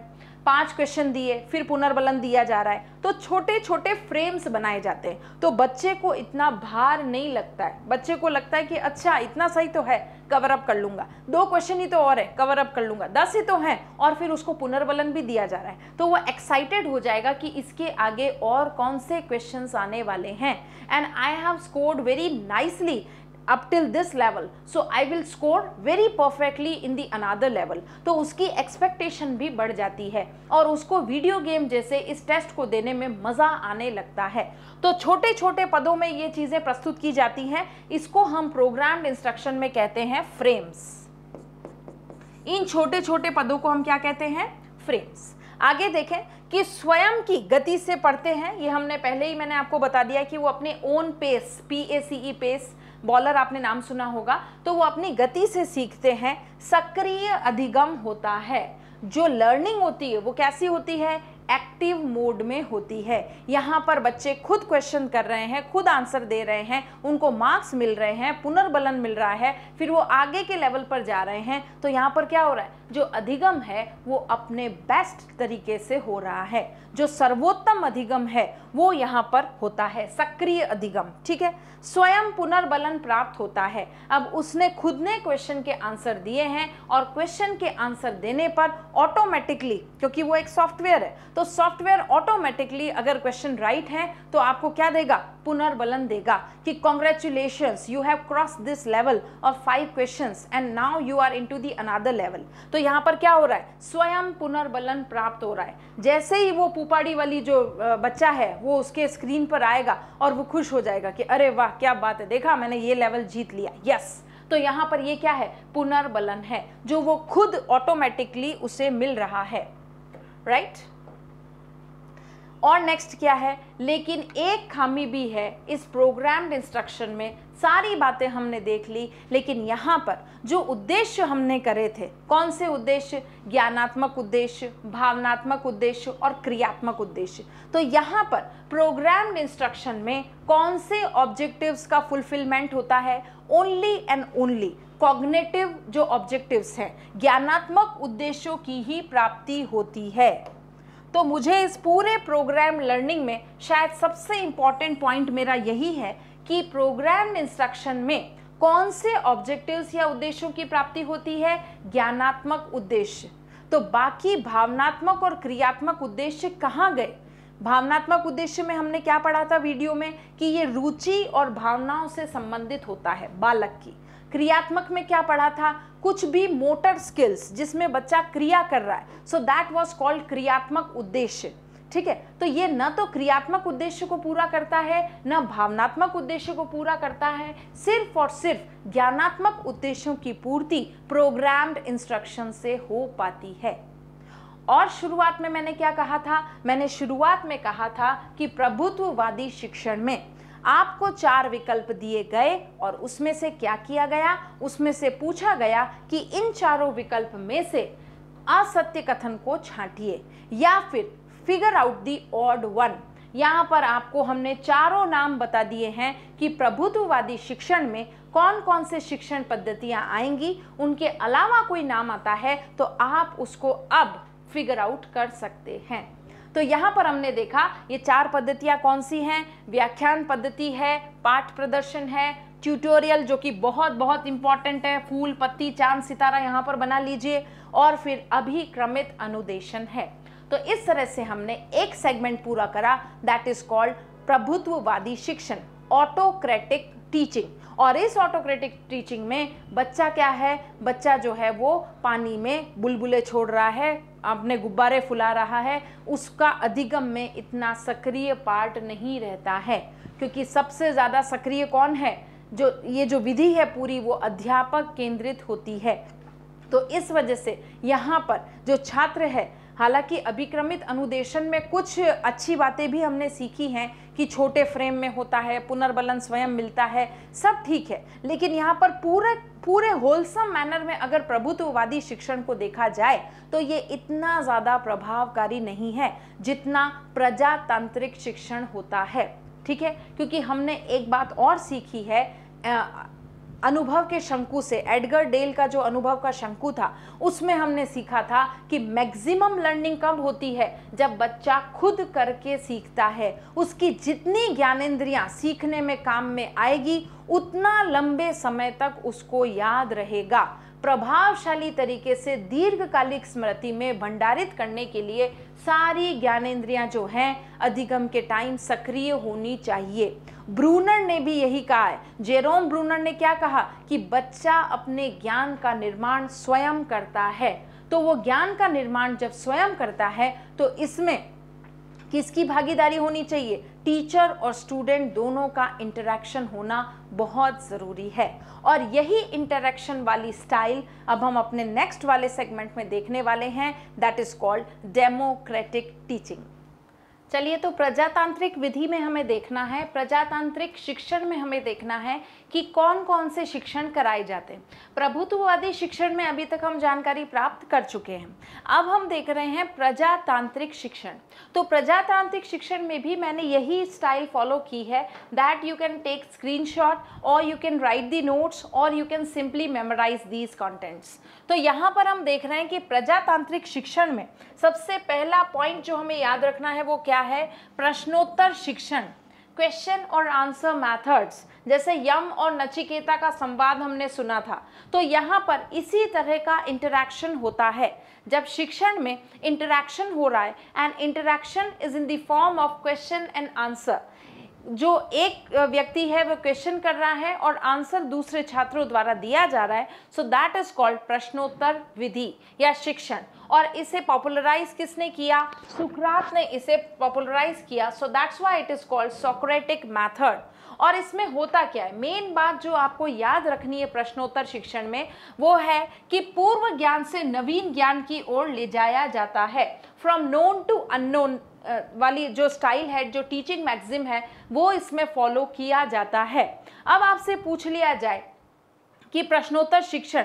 पांच क्वेश्चन दिए फिर पुनर्बलन दिया जा रहा है तो छोटे छोटे फ्रेम्स बनाए जाते हैं तो बच्चे को इतना भार नहीं लगता है बच्चे को लगता है कि अच्छा इतना सही तो है कवर अप कर लूंगा दो क्वेश्चन ही तो और है कवर अप कर लूंगा दस ही तो हैं और फिर उसको पुनर्बलन भी दिया जा रहा है तो वो एक्साइटेड हो जाएगा कि इसके आगे और कौन से क्वेश्चन आने वाले हैं and I have scored very nicely up till this level so I will score very perfectly in the another level तो उसकी एक्सपेक्टेशन भी बढ़ जाती है और उसको वीडियो गेम जैसे इस टेस्ट को देने में मज़ा आने लगता है तो छोटे छोटे पदों में ये चीज़ें प्रस्तुत की जाती हैं इसको हम प्रोग्राम्ड इंस्ट्रक्शन में कहते हैं फ्रेम्स इन छोटे छोटे पदों को हम क्या कहते हैं फ्रेम्स आगे देखें कि स्वयं की गति से पढ़ते हैं ये हमने पहले ही मैंने आपको बता दिया कि वो अपने own pace P A C E pace bowler आपने नाम सुना होगा तो वो अपनी गति से सीखते हैं सक्रिय अधिगम होता है जो लर्निंग होती है वो कैसी होती है एक्टिव मोड में होती है यहाँ पर बच्चे खुद क्वेश्चन कर रहे हैं खुद आंसर दे रहे हैं उनको मार्क्स मिल रहे हैं पुनर्बलन मिल रहा है फिर वो आगे के लेवल पर जा रहे हैं तो यहाँ पर क्या हो रहा है जो अधिगम है वो अपने बेस्ट तरीके से हो रहा है जो सर्वोत्तम अधिगम है वो यहाँ पर होता है सक्रिय अधिगम ठीक है स्वयं पुनर्बलन प्राप्त होता है अब उसने खुद ने क्वेश्चन के आंसर दिए हैं और क्वेश्चन के आंसर देने पर ऑटोमेटिकली क्योंकि वो एक सॉफ्टवेयर है तो सॉफ्टवेयर ऑटोमेटिकली अगर क्वेश्चन राइट है तो आपको क्या देगा पुनर्बलन देगा कि congratulation you have cross this level of five question and now you are into the another level तो यहाँ पर क्या हो रहा है स्वयं पुनर्बलन प्राप्त हो रहा है जैसे ही वो पुपाड़ी वाली जो बच्चा है वो उसके स्क्रीन पर आएगा और वो खुश हो जाएगा कि अरे वाह क्या बात है देखा मैंने ये लेवल जीत लिया यस तो यहाँ पर ये क्या है पुनर्बलन है जो वो खुद ऑटोमेटिकली उसे मिल रहा है राइट right? और नेक्स्ट क्या है लेकिन एक खामी भी है इस प्रोग्राम्ड इंस्ट्रक्शन में सारी बातें हमने देख ली लेकिन यहाँ पर जो उद्देश्य हमने करे थे कौन से उद्देश्य ज्ञानात्मक उद्देश्य भावनात्मक उद्देश्य और क्रियात्मक उद्देश्य तो यहाँ पर प्रोग्राम्ड इंस्ट्रक्शन में कौन से ऑब्जेक्टिव्स का फुलफिलमेंट होता है ओनली एंड ओनली कॉग्नेटिव जो ऑब्जेक्टिव्स हैं ज्ञानात्मक उद्देश्यों की ही प्राप्ति होती है तो मुझे इस पूरे प्रोग्राम लर्निंग में शायद सबसे इम्पॉर्टेंट पॉइंट मेरा यही है कि प्रोग्राम इंस्ट्रक्शन में कौन से ऑब्जेक्टिव्स या उद्देश्यों की प्राप्ति होती है ज्ञानात्मक उद्देश्य तो बाकी भावनात्मक और क्रियात्मक उद्देश्य कहाँ गए भावनात्मक उद्देश्य में हमने क्या पढ़ा था वीडियो में कि ये रुचि और भावनाओं से संबंधित होता है बालक की क्रियात्मक में क्या पढ़ा था कुछ भी मोटर स्किल्स जिसमें बच्चा क्रिया कर रहा है सो दैट वॉज कॉल्ड क्रियात्मक उद्देश्य ठीक है तो ये न तो क्रियात्मक उद्देश्य को पूरा करता है न भावनात्मक उद्देश्य को पूरा करता है सिर्फ और सिर्फ ज्ञानात्मक उद्देश्यों की पूर्ति प्रोग्राम्ड इंस्ट्रक्शन से हो पाती है और शुरुआत में मैंने क्या कहा था मैंने शुरुआत में कहा था कि प्रभुत्ववादी शिक्षण में आपको चार विकल्प दिए गए और उसमें से क्या किया गया उसमें से पूछा गया कि इन चारों विकल्प में से असत्य कथन को छांटिए या फिर figure out the odd one यहाँ पर आपको हमने चारों नाम बता दिए हैं कि प्रभुत्ववादी शिक्षण में कौन कौन से शिक्षण पद्धतियाँ आएंगी उनके अलावा कोई नाम आता है तो आप उसको अब फिगर आउट कर सकते हैं तो यहाँ पर हमने देखा ये चार पद्धतियाँ कौन सी हैं व्याख्यान पद्धति है पाठ प्रदर्शन है ट्यूटोरियल जो कि बहुत बहुत इंपॉर्टेंट है फूल पत्ती चांद सितारा यहाँ पर बना लीजिए और फिर अभिक्रमित अनुदेशन है तो इस तरह से हमने एक सेगमेंट पूरा करा दैट इज कॉल्ड प्रभुत्ववादी शिक्षण ऑटोक्रेटिक टीचिंग और इस ऑटोक्रेटिक टीचिंग में बच्चा क्या है बच्चा जो है वो पानी में बुलबुले छोड़ रहा है अपने गुब्बारे फुला रहा है उसका अधिगम में इतना सक्रिय पार्ट नहीं रहता है क्योंकि सबसे ज़्यादा सक्रिय कौन है जो ये जो विधि है पूरी वो अध्यापक केंद्रित होती है तो इस वजह से यहाँ पर जो छात्र है हालांकि अभिक्रमित अनुदेशन में कुछ अच्छी बातें भी हमने सीखी हैं कि छोटे फ्रेम में होता है पुनर्बलन स्वयं मिलता है सब ठीक है लेकिन यहाँ पर पूरा पूरे होलसम मैनर में अगर प्रभुत्ववादी शिक्षण को देखा जाए तो ये इतना ज़्यादा प्रभावकारी नहीं है जितना प्रजातांत्रिक शिक्षण होता है ठीक है क्योंकि हमने एक बात और सीखी है अनुभव के शंकु से एडगर डेल का जो अनुभव का शंकु था उसमें हमने सीखा था कि मैक्सिमम लर्निंग कब होती है जब बच्चा खुद करके सीखता है उसकी जितनी ज्ञानेंद्रियां सीखने में काम में आएगी उतना लंबे समय तक उसको याद रहेगा प्रभावशाली तरीके से दीर्घकालिक स्मृति में भंडारित करने के लिए सारी ज्ञानेंद्रियां जो हैं अधिगम के टाइम सक्रिय होनी चाहिए ब्रूनर ने भी यही कहा है जेरोम ब्रूनर ने क्या कहा कि बच्चा अपने ज्ञान का निर्माण स्वयं करता है तो वो ज्ञान का निर्माण जब स्वयं करता है तो इसमें किसकी भागीदारी होनी चाहिए टीचर और स्टूडेंट दोनों का इंटरेक्शन होना बहुत ज़रूरी है और यही इंटरेक्शन वाली स्टाइल अब हम अपने नेक्स्ट वाले सेगमेंट में देखने वाले हैं that is called democratic teaching चलिए तो प्रजातांत्रिक विधि में हमें देखना है प्रजातांत्रिक शिक्षण में हमें देखना है कि कौन कौन से शिक्षण कराए जाते हैं प्रभुत्ववादी शिक्षण में अभी तक हम जानकारी प्राप्त कर चुके हैं अब हम देख रहे हैं प्रजातांत्रिक शिक्षण तो प्रजातांत्रिक शिक्षण में भी मैंने यही स्टाइल फॉलो की है that you can take screen और you can write the notes और you can simply memorise these contents तो यहाँ पर हम देख रहे हैं कि प्रजातांत्रिक शिक्षण में सबसे पहला पॉइंट जो हमें याद रखना है वो क्या है प्रश्नोत्तर शिक्षण क्वेश्चन और आंसर मैथड्स जैसे यम और नचिकेता का संवाद हमने सुना था तो यहाँ पर इसी तरह का इंटरेक्शन होता है जब शिक्षण में इंटरेक्शन हो रहा है and interaction is in the form of question and answer जो एक व्यक्ति है वह क्वेश्चन कर रहा है और आंसर दूसरे छात्रों द्वारा दिया जा रहा है सो दैट इज कॉल्ड प्रश्नोत्तर विधि या शिक्षण और इसे पॉपुलराइज किसने किया सुखरात ने इसे पॉपुलराइज किया so that's why it is called Socratic method और इसमें होता क्या है मेन बात जो आपको याद रखनी है प्रश्नोत्तर शिक्षण में वो है कि पूर्व ज्ञान से नवीन ज्ञान की ओर ले जाया जाता है फ्रॉम नोन टू अननोन वाली जो स्टाइल है जो टीचिंग मैगजिम है वो इसमें फॉलो किया जाता है अब आपसे पूछ लिया जाए कि प्रश्नोत्तर शिक्षण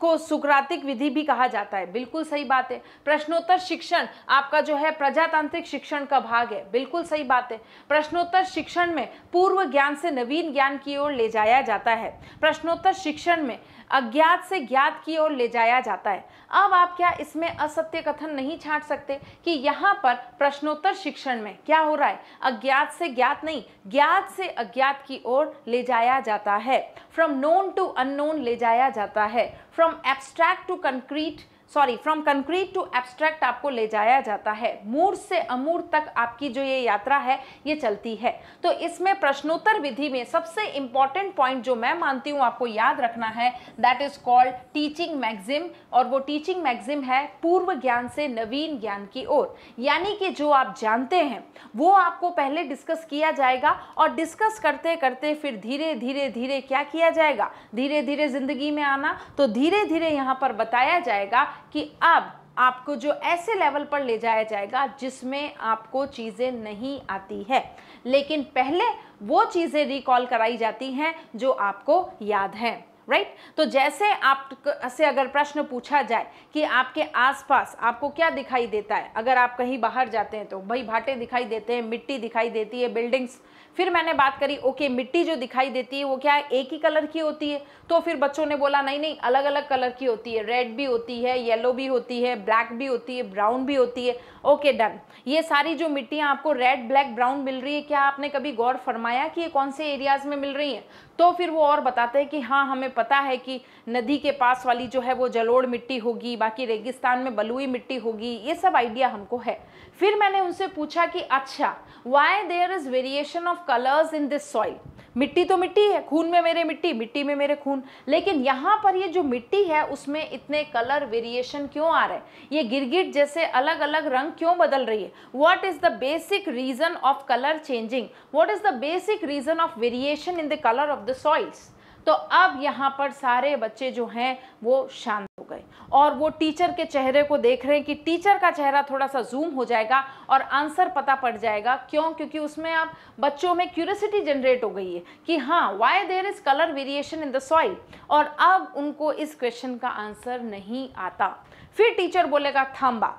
को सुक्रातिक विधि भी कहा जाता है बिल्कुल सही बात है प्रश्नोत्तर शिक्षण आपका जो है प्रजातांत्रिक शिक्षण का भाग है बिल्कुल सही बात है प्रश्नोत्तर शिक्षण में पूर्व ज्ञान से नवीन ज्ञान की ओर ले जाया जाता है प्रश्नोत्तर शिक्षण में अज्ञात से ज्ञात की ओर ले जाया जाता है अब आप क्या इसमें असत्य कथन नहीं छाट सकते कि यहाँ पर प्रश्नोत्तर शिक्षण में क्या हो रहा है अज्ञात से ज्ञात नहीं ज्ञात से अज्ञात की ओर ले जाया जाता है फ्रॉम नोन टू अननोन ले जाया जाता है from abstract to concrete sorry from concrete to abstract आपको ले जाया जाता है मूर्त से अमूर्त तक आपकी जो ये यात्रा है ये चलती है तो इसमें प्रश्नोत्तर विधि में सबसे इंपॉर्टेंट पॉइंट जो मैं मानती हूँ आपको याद रखना है that is called teaching maxim और वो टीचिंग मैगजिम है पूर्व ज्ञान से नवीन ज्ञान की ओर यानी कि जो आप जानते हैं वो आपको पहले डिस्कस किया जाएगा और डिस्कस करते करते फिर धीरे धीरे धीरे क्या किया जाएगा धीरे धीरे ज़िंदगी में आना तो धीरे धीरे यहाँ पर बताया जाएगा कि अब आपको जो ऐसे लेवल पर ले जाया जाएगा जिसमें आपको चीज़ें नहीं आती है लेकिन पहले वो चीज़ें रिकॉल कराई जाती हैं जो आपको याद हैं राइट right? तो जैसे आप से अगर प्रश्न पूछा जाए कि आपके आसपास आपको क्या दिखाई देता है अगर आप कहीं बाहर जाते हैं तो भाई भाटे दिखाई देते हैं मिट्टी दिखाई देती है बिल्डिंग्स फिर मैंने बात करी ओके मिट्टी जो दिखाई देती है वो क्या है एक ही कलर की होती है तो फिर बच्चों ने बोला नहीं नहीं अलग अलग कलर की होती है रेड भी होती है येलो भी होती है ब्लैक भी होती है ब्राउन भी होती है ओके डन ये सारी जो मिट्टियाँ आपको रेड ब्लैक ब्राउन मिल रही है क्या आपने कभी गौर फरमाया कि ये कौन से एरियाज़ में मिल रही हैं तो फिर वो और बताते हैं कि हाँ हमें पता है कि नदी के पास वाली जो है वो जलोड़ मिट्टी होगी बाकी रेगिस्तान में बलुई मिट्टी होगी ये सब आइडिया हमको है फिर मैंने उनसे पूछा कि अच्छा why there is variation of colours in this soil मिट्टी तो मिट्टी है खून में मेरे मिट्टी मिट्टी में मेरे खून लेकिन यहाँ पर ये जो मिट्टी है उसमें इतने कलर वेरिएशन क्यों आ रहे हैं ये गिरगिट जैसे अलग अलग रंग क्यों बदल रही है what is the basic reason of colour changing what is the basic reason of variation in the colour of the soils तो अब यहाँ पर सारे बच्चे जो हैं वो शांत हो गए और वो टीचर के चेहरे को देख रहे हैं कि टीचर का चेहरा थोड़ा सा जूम हो जाएगा और आंसर पता पड़ जाएगा क्यों क्योंकि उसमें आप बच्चों में क्यूरियसिटी जनरेट हो गई है कि हाँ why there is colour variation in the soil और अब उनको इस क्वेश्चन का आंसर नहीं आता फिर टीचर बोलेगा थम्बा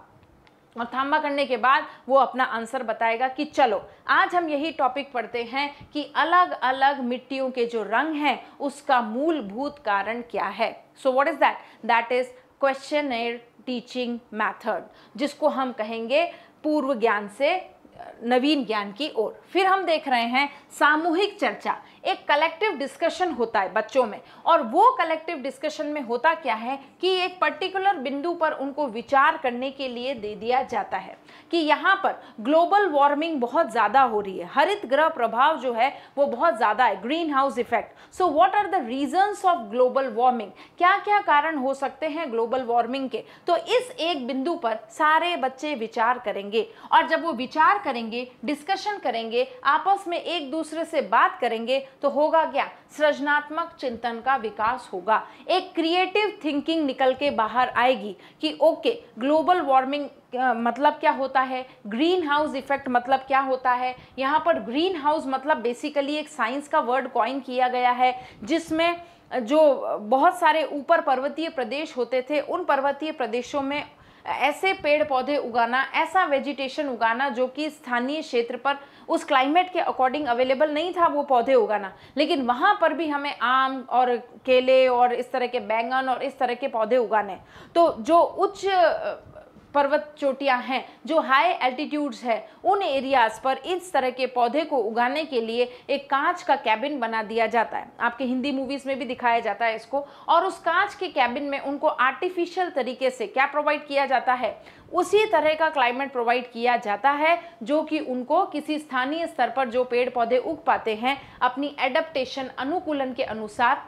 और थामा करने के बाद वो अपना आंसर बताएगा कि चलो आज हम यही टॉपिक पढ़ते हैं कि अलग अलग मिट्टियों के जो रंग हैं उसका मूलभूत कारण क्या है so what is that that is question teaching method जिसको हम कहेंगे पूर्व ज्ञान से नवीन ज्ञान की ओर फिर हम देख रहे हैं सामूहिक चर्चा एक कलेक्टिव डिस्कशन होता है बच्चों में और वो कलेक्टिव डिस्कशन में होता क्या है कि एक पर्टिकुलर बिंदु पर उनको विचार करने के लिए दे दिया जाता है कि यहाँ पर ग्लोबल वार्मिंग बहुत ज़्यादा हो रही है हरित ग्रह प्रभाव जो है वो बहुत ज़्यादा है greenhouse effect so what are the reasons of global warming क्या क्या कारण हो सकते हैं ग्लोबल वार्मिंग के तो इस एक बिंदु पर सारे बच्चे विचार करेंगे और जब वो विचार करेंगे डिस्कशन करेंगे आपस में एक दूसरे से बात करेंगे तो होगा क्या सृजनात्मक चिंतन का विकास होगा एक क्रिएटिव थिंकिंग निकल के बाहर आएगी कि ओके ग्लोबल वार्मिंग मतलब क्या होता है ग्रीन हाउस इफेक्ट मतलब क्या होता है यहाँ पर ग्रीन हाउस मतलब बेसिकली एक साइंस का वर्ड कॉइन किया गया है जिसमें जो बहुत सारे ऊपर पर्वतीय प्रदेश होते थे उन पर्वतीय प्रदेशों में ऐसे पेड़ पौधे उगाना ऐसा वेजिटेशन उगाना जो कि स्थानीय क्षेत्र पर उस क्लाइमेट के अकॉर्डिंग अवेलेबल नहीं था वो पौधे उगाना लेकिन वहाँ पर भी हमें आम और केले और इस तरह के बैंगन और इस तरह के पौधे उगाने तो जो उच्च पर्वत चोटियां हैं जो हाई एल्टीट्यूड्स है उन एरियाज़ पर इस तरह के पौधे को उगाने के लिए एक कांच का कैबिन बना दिया जाता है आपके हिंदी मूवीज़ में भी दिखाया जाता है इसको और उस कांच के कैबिन में उनको आर्टिफिशियल तरीके से क्या प्रोवाइड किया जाता है उसी तरह का क्लाइमेट प्रोवाइड किया जाता है जो कि उनको किसी स्थानीय स्तर पर जो पेड़ पौधे उग पाते हैं अपनी एडप्टेशन अनुकूलन के अनुसार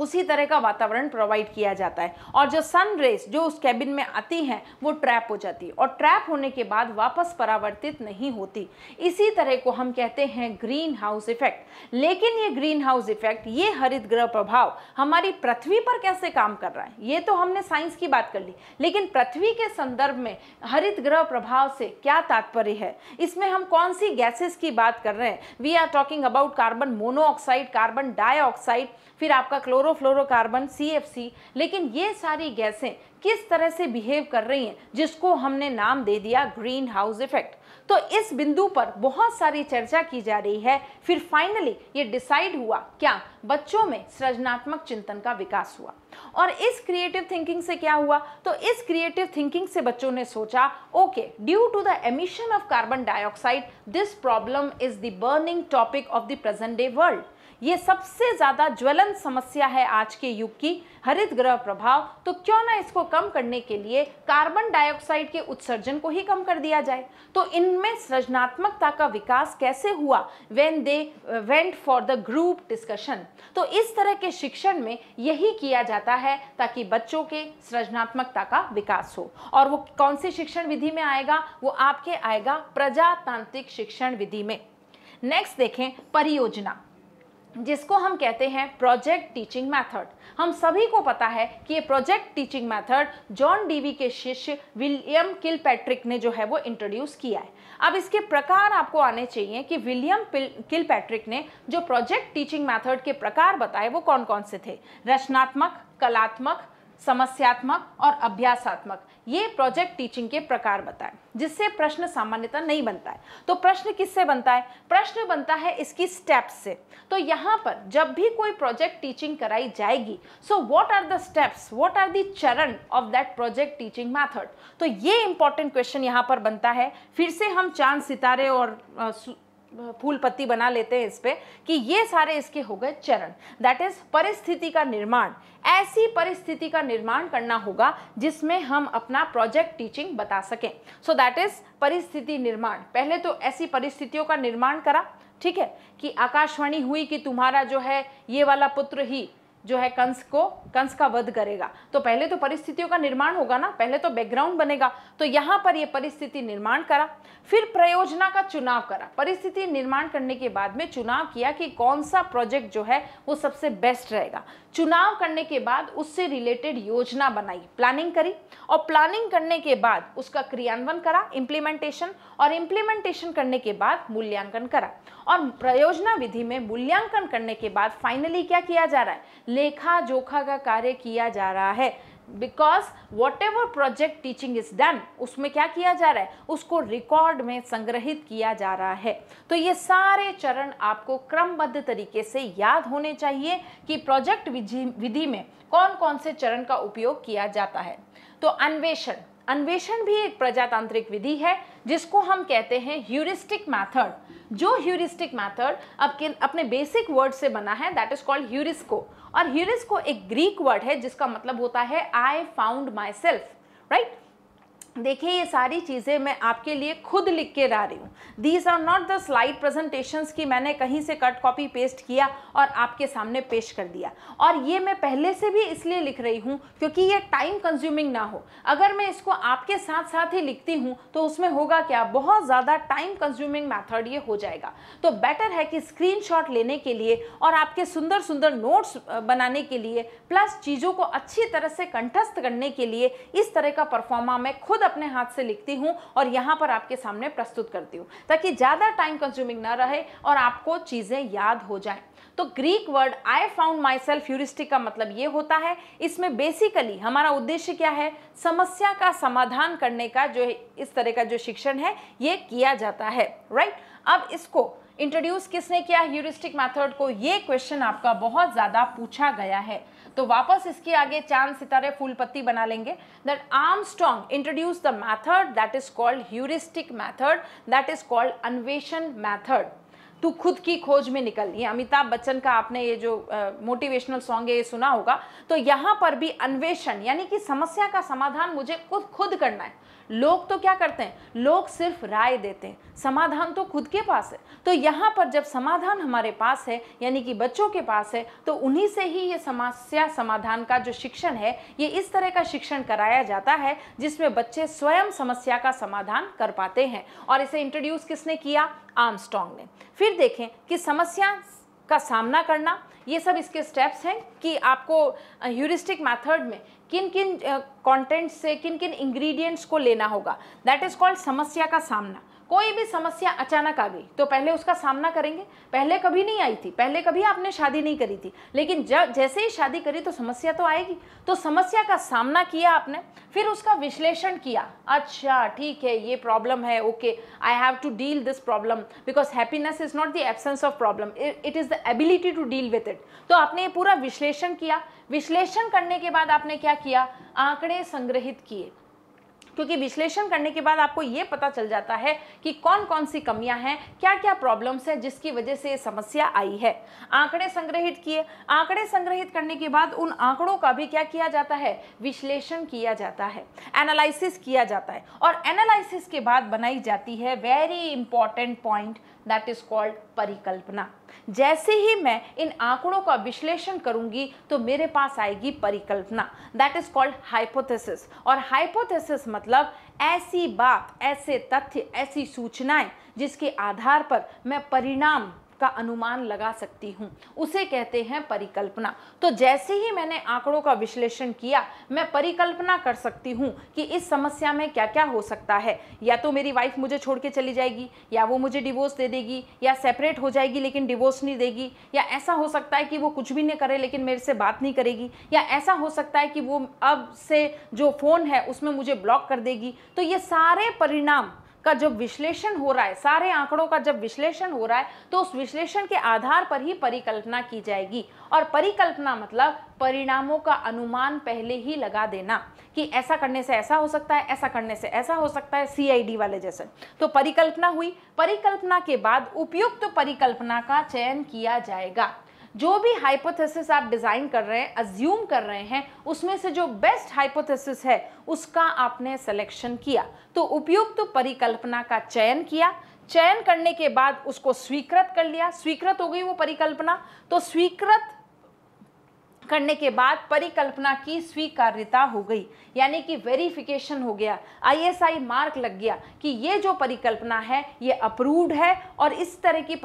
उसी तरह का वातावरण प्रोवाइड किया जाता है और जो सन रेज जो उस कैबिन में आती हैं वो ट्रैप हो जाती है और ट्रैप होने के बाद वापस परावर्तित नहीं होती इसी तरह को हम कहते हैं ग्रीन हाउस इफेक्ट लेकिन ये ग्रीन हाउस इफेक्ट ये हरित ग्रह प्रभाव हमारी पृथ्वी पर कैसे काम कर रहा है ये तो हमने साइंस की बात कर ली लेकिन पृथ्वी के संदर्भ में हरित ग्रह प्रभाव से क्या तात्पर्य है इसमें हम कौन सी गैसेस की बात कर रहे हैं we are talking about carbon monoxide carbon dioxide फिर आपका क्लोरोफ्लोरोकार्बन सी लेकिन ये सारी गैसें किस तरह से बिहेव कर रही हैं जिसको हमने नाम दे दिया ग्रीन हाउस इफेक्ट तो इस बिंदु पर बहुत सारी चर्चा की जा रही है फिर फाइनली ये डिसाइड हुआ क्या बच्चों में सृजनात्मक चिंतन का विकास हुआ और इस क्रिएटिव थिंकिंग से क्या हुआ तो इस क्रिएटिव थिंकिंग से बच्चों ने सोचा okay due to the emission of carbon dioxide this problem is the burning topic of the present day world ये सबसे ज़्यादा ज्वलन समस्या है आज के युग की हरित ग्रह प्रभाव तो क्यों ना इसको कम करने के लिए कार्बन डाइऑक्साइड के उत्सर्जन को ही कम कर दिया जाए तो इनमें सृजनात्मकता का विकास कैसे हुआ when they went for the group discussion तो इस तरह के शिक्षण में यही किया जाता है ताकि बच्चों के सृजनात्मकता का विकास हो और वो कौन से शिक्षण विधि में आएगा वो आपके आएगा प्रजातांत्रिक शिक्षण विधि में नेक्स्ट देखें परियोजना जिसको हम कहते हैं प्रोजेक्ट टीचिंग मेथड हम सभी को पता है कि ये project teaching method John Dewey के शिष्य विलियम किल पैट्रिक ने जो है वो इंट्रोड्यूस किया है अब इसके प्रकार आपको आने चाहिए कि विलियम किल पैट्रिक ने जो प्रोजेक्ट टीचिंग मेथड के प्रकार बताए वो कौन कौन से थे रचनात्मक कलात्मक समस्यात्मक और अभ्यासात्मक ये प्रोजेक्ट टीचिंग के प्रकार बताएं जिससे प्रश्न सामान्यतः नहीं बनता है तो प्रश्न किससे बनता है प्रश्न बनता है इसकी स्टेप्स से तो यहाँ पर जब भी कोई प्रोजेक्ट टीचिंग कराई जाएगी so what are the steps what are the चरण of that project teaching method तो ये इंपॉर्टेंट क्वेश्चन यहाँ पर बनता है फिर से हम चांद सितारे और आ, फूल पत्ती बना लेते हैं इस पर कि ये सारे इसके हो गए चरण दैट इज परिस्थिति का निर्माण ऐसी परिस्थिति का निर्माण करना होगा जिसमें हम अपना प्रोजेक्ट टीचिंग बता सकें सो दैट इज परिस्थिति निर्माण पहले तो ऐसी परिस्थितियों का निर्माण करा ठीक है कि आकाशवाणी हुई कि तुम्हारा जो है ये वाला पुत्र ही जो है कंस को कंस का वध करेगा तो पहले तो परिस्थितियों का निर्माण होगा ना पहले तो बैकग्राउंड बनेगा तो यहाँ पर यह परिस्थिति निर्माण करा फिर प्रयोजना का चुनाव करा परिस्थिति निर्माण करने के बाद में चुनाव किया कि कौन सा प्रोजेक्ट जो है वो सबसे बेस्ट रहेगा चुनाव करने के बाद उससे रिलेटेड योजना बनाई प्लानिंग करी और प्लानिंग करने के बाद उसका क्रियान्वयन करा इम्प्लीमेंटेशन और इम्प्लीमेंटेशन करने के बाद मूल्यांकन करा और प्रयोजना विधि में मूल्यांकन करने के बाद फाइनली क्या किया जा रहा है लेखा जोखा का कार्य किया जा रहा है because whatever project teaching is done उसमें क्या किया जा रहा है उसको रिकॉर्ड में संग्रहित किया जा रहा है तो ये सारे चरण आपको क्रमबद्ध तरीके से याद होने चाहिए कि प्रोजेक्ट विधि में कौन कौन से चरण का उपयोग किया जाता है तो अन्वेषण अन्वेषण भी एक प्रजातांत्रिक विधि है जिसको हम कहते हैं ह्यूरिस्टिक मैथड जो ह्यूरिस्टिक मैथड अपने बेसिक वर्ड से बना है दैट इज कॉल्ड ह्यूरिस्को और हीरिस को एक ग्रीक वर्ड है जिसका मतलब होता है I found myself right देखिए ये सारी चीज़ें मैं आपके लिए खुद लिख के ला रही हूँ these are not the slide presentations की मैंने कहीं से कट कॉपी पेस्ट किया और आपके सामने पेश कर दिया और ये मैं पहले से भी इसलिए लिख रही हूँ क्योंकि ये टाइम कंज्यूमिंग ना हो अगर मैं इसको आपके साथ साथ ही लिखती हूँ तो उसमें होगा क्या बहुत ज़्यादा टाइम कंज्यूमिंग मैथड ये हो जाएगा तो बेटर है कि स्क्रीन लेने के लिए और आपके सुंदर सुंदर नोट्स बनाने के लिए प्लस चीज़ों को अच्छी तरह से कंठस्थ करने के लिए इस तरह का परफॉर्मा मैं खुद खुद अपने हाथ से लिखती हूँ और यहाँ पर आपके सामने प्रस्तुत करती हूँ ताकि ज़्यादा टाइम कंज्यूमिंग ना रहे और आपको चीज़ें याद हो जाएं तो Greek word I found myself heuristic का मतलब ये होता है इसमें बेसिकली हमारा उद्देश्य क्या है समस्या का समाधान करने का जो इस तरह का जो शिक्षण है ये किया जाता है राइट अब इसको इंट्रोड्यूस किसने किया ह्यूरिस्टिक मेथड को ये क्वेश्चन आपका बहुत ज़्यादा पूछा गया है तो वापस इसके आगे चांद सितारे फूल पत्ती बना लेंगे that Armstrong introduce the method that is called heuristic method that is called अन्वेषण मैथड तू खुद की खोज में निकल ये अमिताभ बच्चन का आपने ये जो मोटिवेशनल सॉन्ग है ये सुना होगा तो यहाँ पर भी अन्वेषण यानी कि समस्या का समाधान मुझे खुद खुद करना है लोग तो क्या करते हैं लोग सिर्फ राय देते हैं समाधान तो खुद के पास है तो यहाँ पर जब समाधान हमारे पास है यानी कि बच्चों के पास है तो उन्हीं से ही ये समस्या समाधान का जो शिक्षण है ये इस तरह का शिक्षण कराया जाता है जिसमें बच्चे स्वयं समस्या का समाधान कर पाते हैं और इसे इंट्रोड्यूस किसने किया आर्मस्ट्रॉन्ग ने फिर देखें कि समस्या का सामना करना ये सब इसके स्टेप्स हैं कि आपको ह्यूरिस्टिक uh, मेथड में किन किन कंटेंट्स से किन किन इंग्रेडिएंट्स को लेना होगा दैट इज कॉल्ड समस्या का सामना कोई भी समस्या अचानक आ गई तो पहले उसका सामना करेंगे पहले कभी नहीं आई थी पहले कभी आपने शादी नहीं करी थी लेकिन जब जैसे ही शादी करी तो समस्या तो आएगी तो समस्या का सामना किया आपने फिर उसका विश्लेषण किया अच्छा ठीक है ये प्रॉब्लम है okay I have to deal this problem because happiness is not the absence of problem it is the ability to deal with it तो आपने ये पूरा विश्लेषण किया विश्लेषण करने के बाद आपने क्या किया आंकड़े संग्रहित किए क्योंकि विश्लेषण करने के बाद आपको ये पता चल जाता है कि कौन कौन सी कमियां हैं क्या क्या प्रॉब्लम्स हैं जिसकी वजह से ये समस्या आई है आंकड़े संग्रहित किए आंकड़े संग्रहित करने के बाद उन आंकड़ों का भी क्या किया जाता है विश्लेषण किया जाता है एनालिसिस किया जाता है और एनालिसिस के बाद बनाई जाती है very important point that is called परिकल्पना जैसे ही मैं इन आंकड़ों का विश्लेषण करूंगी तो मेरे पास आएगी परिकल्पना दैट इज कॉल्ड हाइपोथेसिस और हाइपोथेसिस मतलब ऐसी बात ऐसे तथ्य ऐसी सूचनाएं जिसके आधार पर मैं परिणाम का अनुमान लगा सकती हूँ उसे कहते हैं परिकल्पना तो जैसे ही मैंने आंकड़ों का विश्लेषण किया मैं परिकल्पना कर सकती हूँ कि इस समस्या में क्या क्या हो सकता है या तो मेरी वाइफ मुझे छोड़ के चली जाएगी या वो मुझे डिवोर्स दे देगी या सेपरेट हो जाएगी लेकिन डिवोर्स नहीं देगी या ऐसा हो सकता है कि वो कुछ भी नहीं करे लेकिन मेरे से बात नहीं करेगी या ऐसा हो सकता है कि वो अब से जो फ़ोन है उसमें मुझे ब्लॉक कर देगी तो ये सारे परिणाम का जब विश्लेषण हो रहा है सारे आंकड़ों का जब विश्लेषण हो रहा है तो उस विश्लेषण के आधार पर ही परिकल्पना की जाएगी और परिकल्पना मतलब परिणामों का अनुमान पहले ही लगा देना कि ऐसा करने से ऐसा हो सकता है ऐसा करने से ऐसा हो सकता है सीआईडी वाले जैसे तो परिकल्पना हुई परिकल्पना के बाद उपयुक्त तो परिकल्पना का चयन किया जाएगा जो भी हाइपोथेसिस आप डिज़ाइन कर रहे हैं अज्यूम कर रहे हैं उसमें से जो बेस्ट हाइपोथेसिस है उसका आपने सिलेक्शन किया तो उपयुक्त तो परिकल्पना का चयन किया चयन करने के बाद उसको स्वीकृत कर लिया स्वीकृत हो गई वो परिकल्पना तो स्वीकृत करने के बाद परिकल्पना की स्वीकार्यता हो गई यानी कि वेरिफिकेशन हो गया आईएसआई मार्क लग गया कि ये जो परिकल्पना है ये अप्रूव्ड है और इस तरह की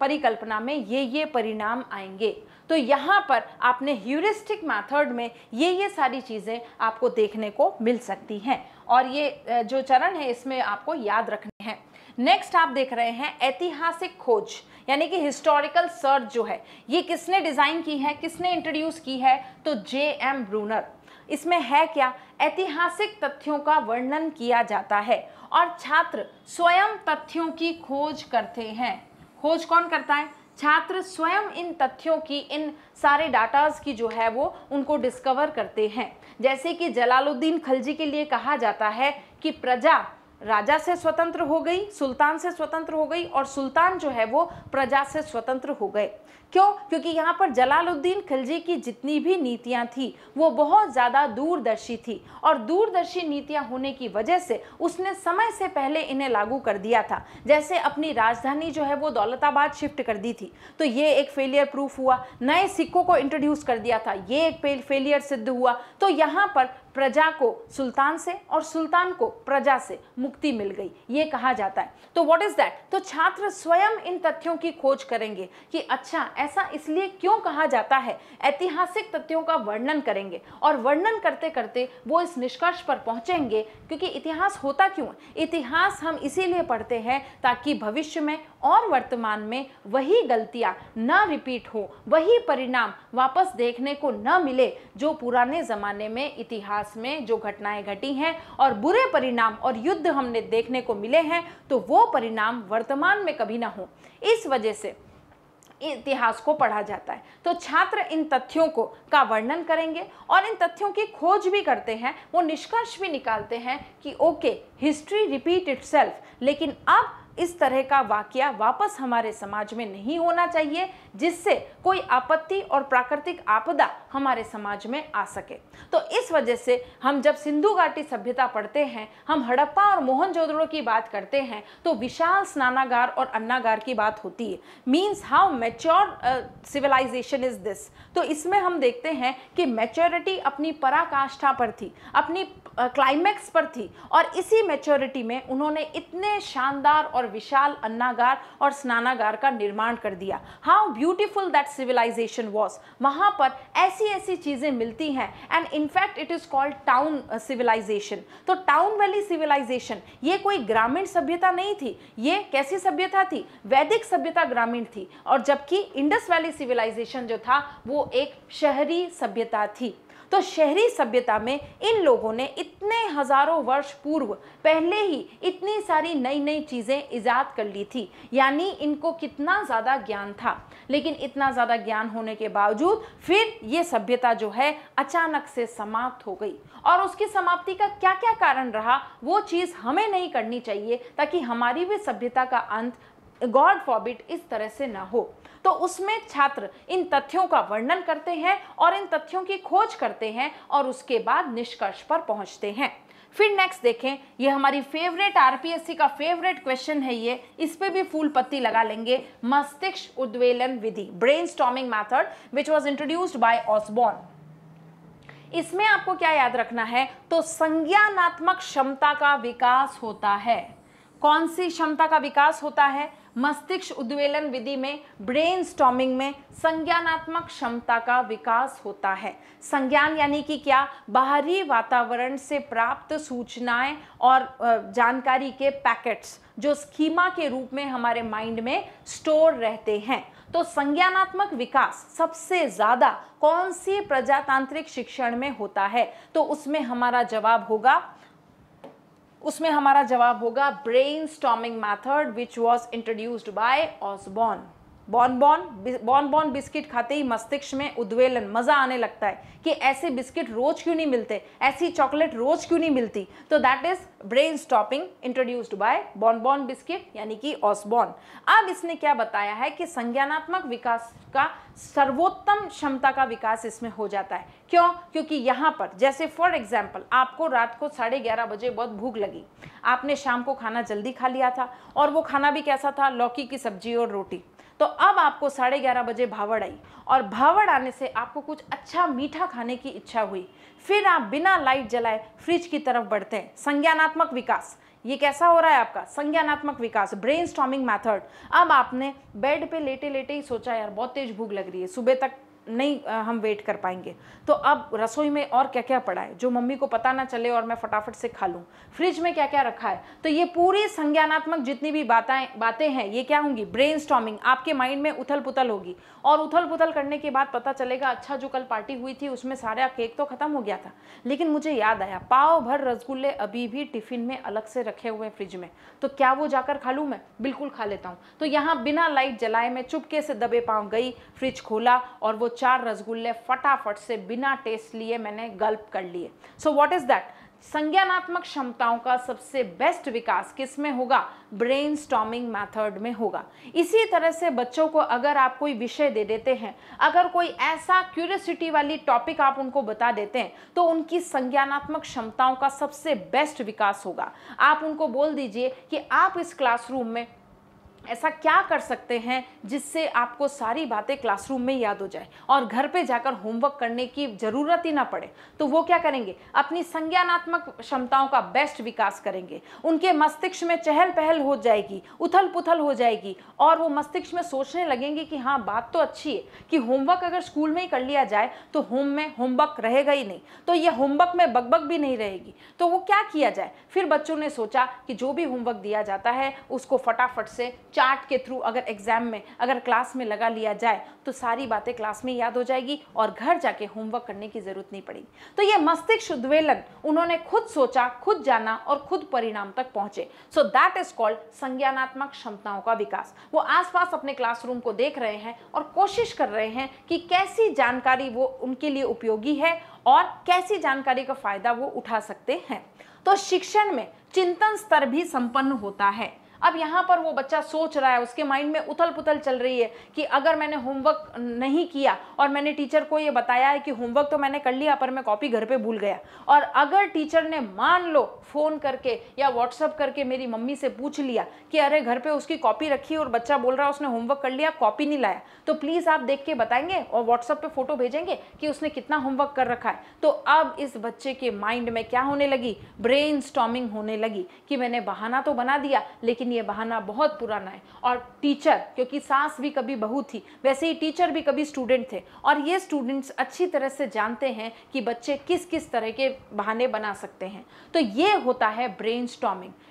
परिकल्पना में ये ये परिणाम आएंगे तो यहाँ पर आपने ह्यूरिस्टिक मैथड में ये ये सारी चीज़ें आपको देखने को मिल सकती हैं और ये जो चरण है इसमें आपको याद रखने हैं नेक्स्ट आप देख रहे हैं ऐतिहासिक खोज यानी कि हिस्टोरिकल सर्च जो है ये किसने डिज़ाइन की है किसने इंट्रोड्यूस की है तो जे एम ब्रूनर इसमें है क्या ऐतिहासिक तथ्यों का वर्णन किया जाता है और छात्र स्वयं तथ्यों की खोज करते हैं खोज कौन करता है छात्र स्वयं इन तथ्यों की इन सारे डाटाज की जो है वो उनको डिस्कवर करते हैं जैसे कि जलालुद्दीन खलजी के लिए कहा जाता है कि प्रजा राजा से स्वतंत्र हो गई सुल्तान से स्वतंत्र हो गई और सुल्तान जो है वो प्रजा से स्वतंत्र हो गए क्यों क्योंकि यहाँ पर जलालुद्दीन खिलजी की जितनी भी नीतियाँ थी वो बहुत ज़्यादा दूरदर्शी थी और दूरदर्शी नीतियाँ होने की वजह से उसने समय से पहले इन्हें लागू कर दिया था जैसे अपनी राजधानी जो है वो दौलताबाद शिफ्ट कर दी थी तो ये एक फेलियर प्रूफ हुआ नए सिक्कों को इंट्रोड्यूस कर दिया था ये एक फेलियर सिद्ध हुआ तो यहाँ पर प्रजा को सुल्तान से और सुल्तान को प्रजा से मुक्ति मिल गई ये कहा जाता है तो व्हाट इज दैट तो छात्र स्वयं इन तथ्यों की खोज करेंगे कि अच्छा ऐसा इसलिए क्यों कहा जाता है ऐतिहासिक तथ्यों का वर्णन करेंगे और वर्णन करते करते वो इस निष्कर्ष पर पहुंचेंगे क्योंकि इतिहास होता क्यों इतिहास हम इसीलिए पढ़ते हैं ताकि भविष्य में और वर्तमान में वही गलतियां न रिपीट हो वही परिणाम वापस देखने को न मिले जो पुराने ज़माने में इतिहास में जो घटनाएं घटी हैं और बुरे परिणाम और युद्ध हमने देखने को मिले हैं तो वो परिणाम वर्तमान में कभी ना हो इस वजह से इतिहास को पढ़ा जाता है तो छात्र इन तथ्यों को का वर्णन करेंगे और इन तथ्यों की खोज भी करते हैं वो निष्कर्ष भी निकालते हैं कि ओके हिस्ट्री रिपीट इट लेकिन अब इस तरह का वाक्य वापस हमारे समाज में नहीं होना चाहिए जिससे कोई आपत्ति और प्राकृतिक आपदा हमारे समाज में आ सके तो इस वजह से हम जब सिंधु घाटी सभ्यता पढ़ते हैं हम हड़प्पा और मोहनजोदड़ो की बात करते हैं तो विशाल स्नानागार और अन्नागार की बात होती है means how mature civilisation is this तो इसमें हम देखते हैं कि मेच्योरिटी अपनी पराकाष्ठा पर थी अपनी क्लाइमैक्स uh, पर थी और इसी मेच्योरिटी में उन्होंने इतने शानदार और और विशाल अन्नागार और स्नानागार का निर्माण कर दिया how beautiful that civilisation was वहाँ पर ऐसी ऐसी चीज़ें मिलती हैं and in fact it is called town civilisation तो टाउन वैली सिविलाइजेशन ये कोई ग्रामीण सभ्यता नहीं थी ये कैसी सभ्यता थी वैदिक सभ्यता ग्रामीण थी और जबकि इंडस वैली सिविलाइजेशन जो था वो एक शहरी सभ्यता थी तो शहरी सभ्यता में इन लोगों ने इतने हजारों वर्ष पूर्व पहले ही इतनी सारी नई नई चीज़ें ईजाद कर ली थी यानी इनको कितना ज़्यादा ज्ञान था लेकिन इतना ज़्यादा ज्ञान होने के बावजूद फिर ये सभ्यता जो है अचानक से समाप्त हो गई और उसकी समाप्ति का क्या क्या कारण रहा वो चीज़ हमें नहीं करनी चाहिए ताकि हमारी भी सभ्यता का अंत गॉड फॉबिट इस तरह से ना हो तो उसमें छात्र इन तथ्यों का वर्णन करते हैं और इन तथ्यों की खोज करते हैं और उसके बाद निष्कर्ष पर पहुंचते हैं फिर नेक्स्ट देखें ये हमारी फेवरेट आरपीएससी का फेवरेट क्वेश्चन है ये इस पे भी फूल पत्ती लगा लेंगे मस्तिष्क उद्वेलन विधि brainstorming method which was introduced by Osborn इसमें आपको क्या याद रखना है तो संज्ञानात्मक क्षमता का विकास होता है कौन सी क्षमता का विकास होता है मस्तिष्क उद्वेलन विधि में ब्रेन स्टॉमिंग में संज्ञानात्मक क्षमता का विकास होता है संज्ञान यानी कि क्या बाहरी वातावरण से प्राप्त सूचनाएं और जानकारी के पैकेट्स जो स्कीमा के रूप में हमारे माइंड में स्टोर रहते हैं तो संज्ञानात्मक विकास सबसे ज़्यादा कौन सी प्रजातांत्रिक शिक्षण में होता है तो उसमें हमारा जवाब होगा उसमें हमारा जवाब होगा brainstorming method which was introduced by Osborn bourbon bourbon biscuit खाते ही मस्तिष्क में उद्वेलन मज़ा आने लगता है कि ऐसे बिस्किट रोज़ क्यों नहीं मिलते ऐसी चॉकलेट रोज़ क्यों नहीं मिलती तो that is brainstorming introduced by bourbon biscuit यानी कि ऑसबॉन अब इसने क्या बताया है कि संज्ञानात्मक विकास का सर्वोत्तम क्षमता का विकास इसमें हो जाता है क्यों क्योंकि यहाँ पर जैसे फॉर एग्जाम्पल आपको रात को साढ़े ग्यारह बजे बहुत भूख लगी आपने शाम को खाना जल्दी खा लिया था और वो खाना भी कैसा था लौकी की सब्जी और रोटी तो अब आपको साढ़े ग्यारह बजे भावड़ आई और भावड़ आने से आपको कुछ अच्छा मीठा खाने की इच्छा हुई फिर आप बिना लाइट जलाए फ्रिज की तरफ बढ़ते हैं संज्ञानात्मक विकास ये कैसा हो रहा है आपका संज्ञानात्मक विकास ब्रेन स्टॉमिंग मैथड अब आपने बेड पे लेटे लेटे ही सोचा यार बहुत तेज भूख लग रही है सुबह तक नहीं हम वेट कर पाएंगे तो अब रसोई में और क्या क्या पड़ा है जो मम्मी को पता ना चले और मैं फटाफट से खा लूँ फ्रिज में क्या क्या रखा है तो ये पूरी संज्ञानात्मक जितनी भी बातें बातें हैं ये क्या होंगी ब्रेन आपके माइंड में उथल पुथल होगी और उथल पुथल करने के बाद पता चलेगा अच्छा जो कल पार्टी हुई थी उसमें सारा केक तो ख़त्म हो गया था लेकिन मुझे याद आया पाव भर रसगुल्ले अभी भी टिफ़िन में अलग से रखे हुए हैं फ्रिज में तो क्या वो जाकर खा लूँ मैं बिल्कुल खा लेता हूँ तो यहाँ बिना लाइट जलाए मैं चुपके से दबे पाँव गई फ्रिज खोला और वो चार रसगुल्ले फटाफट से बिना टेस्ट लिए मैंने गल्प कर लिए सो वॉट इज़ दैट संज्ञानात्मक क्षमताओं का सबसे बेस्ट विकास किस में होगा ब्रेन स्टॉमिंग मैथड में होगा इसी तरह से बच्चों को अगर आप कोई विषय दे देते हैं अगर कोई ऐसा क्यूरियसिटी वाली टॉपिक आप उनको बता देते हैं तो उनकी संज्ञानात्मक क्षमताओं का सबसे बेस्ट विकास होगा आप उनको बोल दीजिए कि आप इस क्लासरूम में ऐसा क्या कर सकते हैं जिससे आपको सारी बातें क्लासरूम में याद हो जाए और घर पे जाकर होमवर्क करने की ज़रूरत ही ना पड़े तो वो क्या करेंगे अपनी संज्ञानात्मक क्षमताओं का बेस्ट विकास करेंगे उनके मस्तिष्क में चहल पहल हो जाएगी उथल पुथल हो जाएगी और वो मस्तिष्क में सोचने लगेंगे कि हाँ बात तो अच्छी है कि होमवर्क अगर स्कूल में ही कर लिया जाए तो होम में होमवर्क रहेगा ही नहीं तो ये होमवर्क में बकबक भी नहीं रहेगी तो वो क्या किया जाए फिर बच्चों ने सोचा कि जो भी होमवर्क दिया जाता है उसको फटाफट से चार्ट के थ्रू अगर एग्जाम में अगर क्लास में लगा लिया जाए तो सारी बातें क्लास में याद हो जाएगी और घर जाके होमवर्क करने की ज़रूरत नहीं पड़ेगी तो ये मस्तिष्क उद्वेलन उन्होंने खुद सोचा खुद जाना और खुद परिणाम तक पहुंचे सो दैट इज कॉल्ड संज्ञानात्मक क्षमताओं का विकास वो आसपास अपने क्लासरूम को देख रहे हैं और कोशिश कर रहे हैं कि कैसी जानकारी वो उनके लिए उपयोगी है और कैसी जानकारी का फायदा वो उठा सकते हैं तो शिक्षण में चिंतन स्तर भी संपन्न होता है अब यहाँ पर वो बच्चा सोच रहा है उसके माइंड में उथल पुथल चल रही है कि अगर मैंने होमवर्क नहीं किया और मैंने टीचर को ये बताया है कि होमवर्क तो मैंने कर लिया पर मैं कॉपी घर पे भूल गया और अगर टीचर ने मान लो फ़ोन करके या व्हाट्सअप करके मेरी मम्मी से पूछ लिया कि अरे घर पर उसकी कॉपी रखी और बच्चा बोल रहा है उसने होमवर्क कर लिया कॉपी नहीं लाया तो प्लीज़ आप देख के बताएंगे और व्हाट्सअप पर फ़ोटो भेजेंगे कि उसने कितना होमवर्क कर रखा है तो अब इस बच्चे के माइंड में क्या होने लगी ब्रेन होने लगी कि मैंने बहाना तो बना दिया लेकिन ये बहाना बहुत पुराना है और टीचर क्योंकि सास भी कभी बहू थी वैसे ही टीचर भी कभी स्टूडेंट थे और ये स्टूडेंट्स अच्छी तरह से जानते हैं कि बच्चे किस किस तरह के बहाने बना सकते हैं तो ये होता है ब्रेन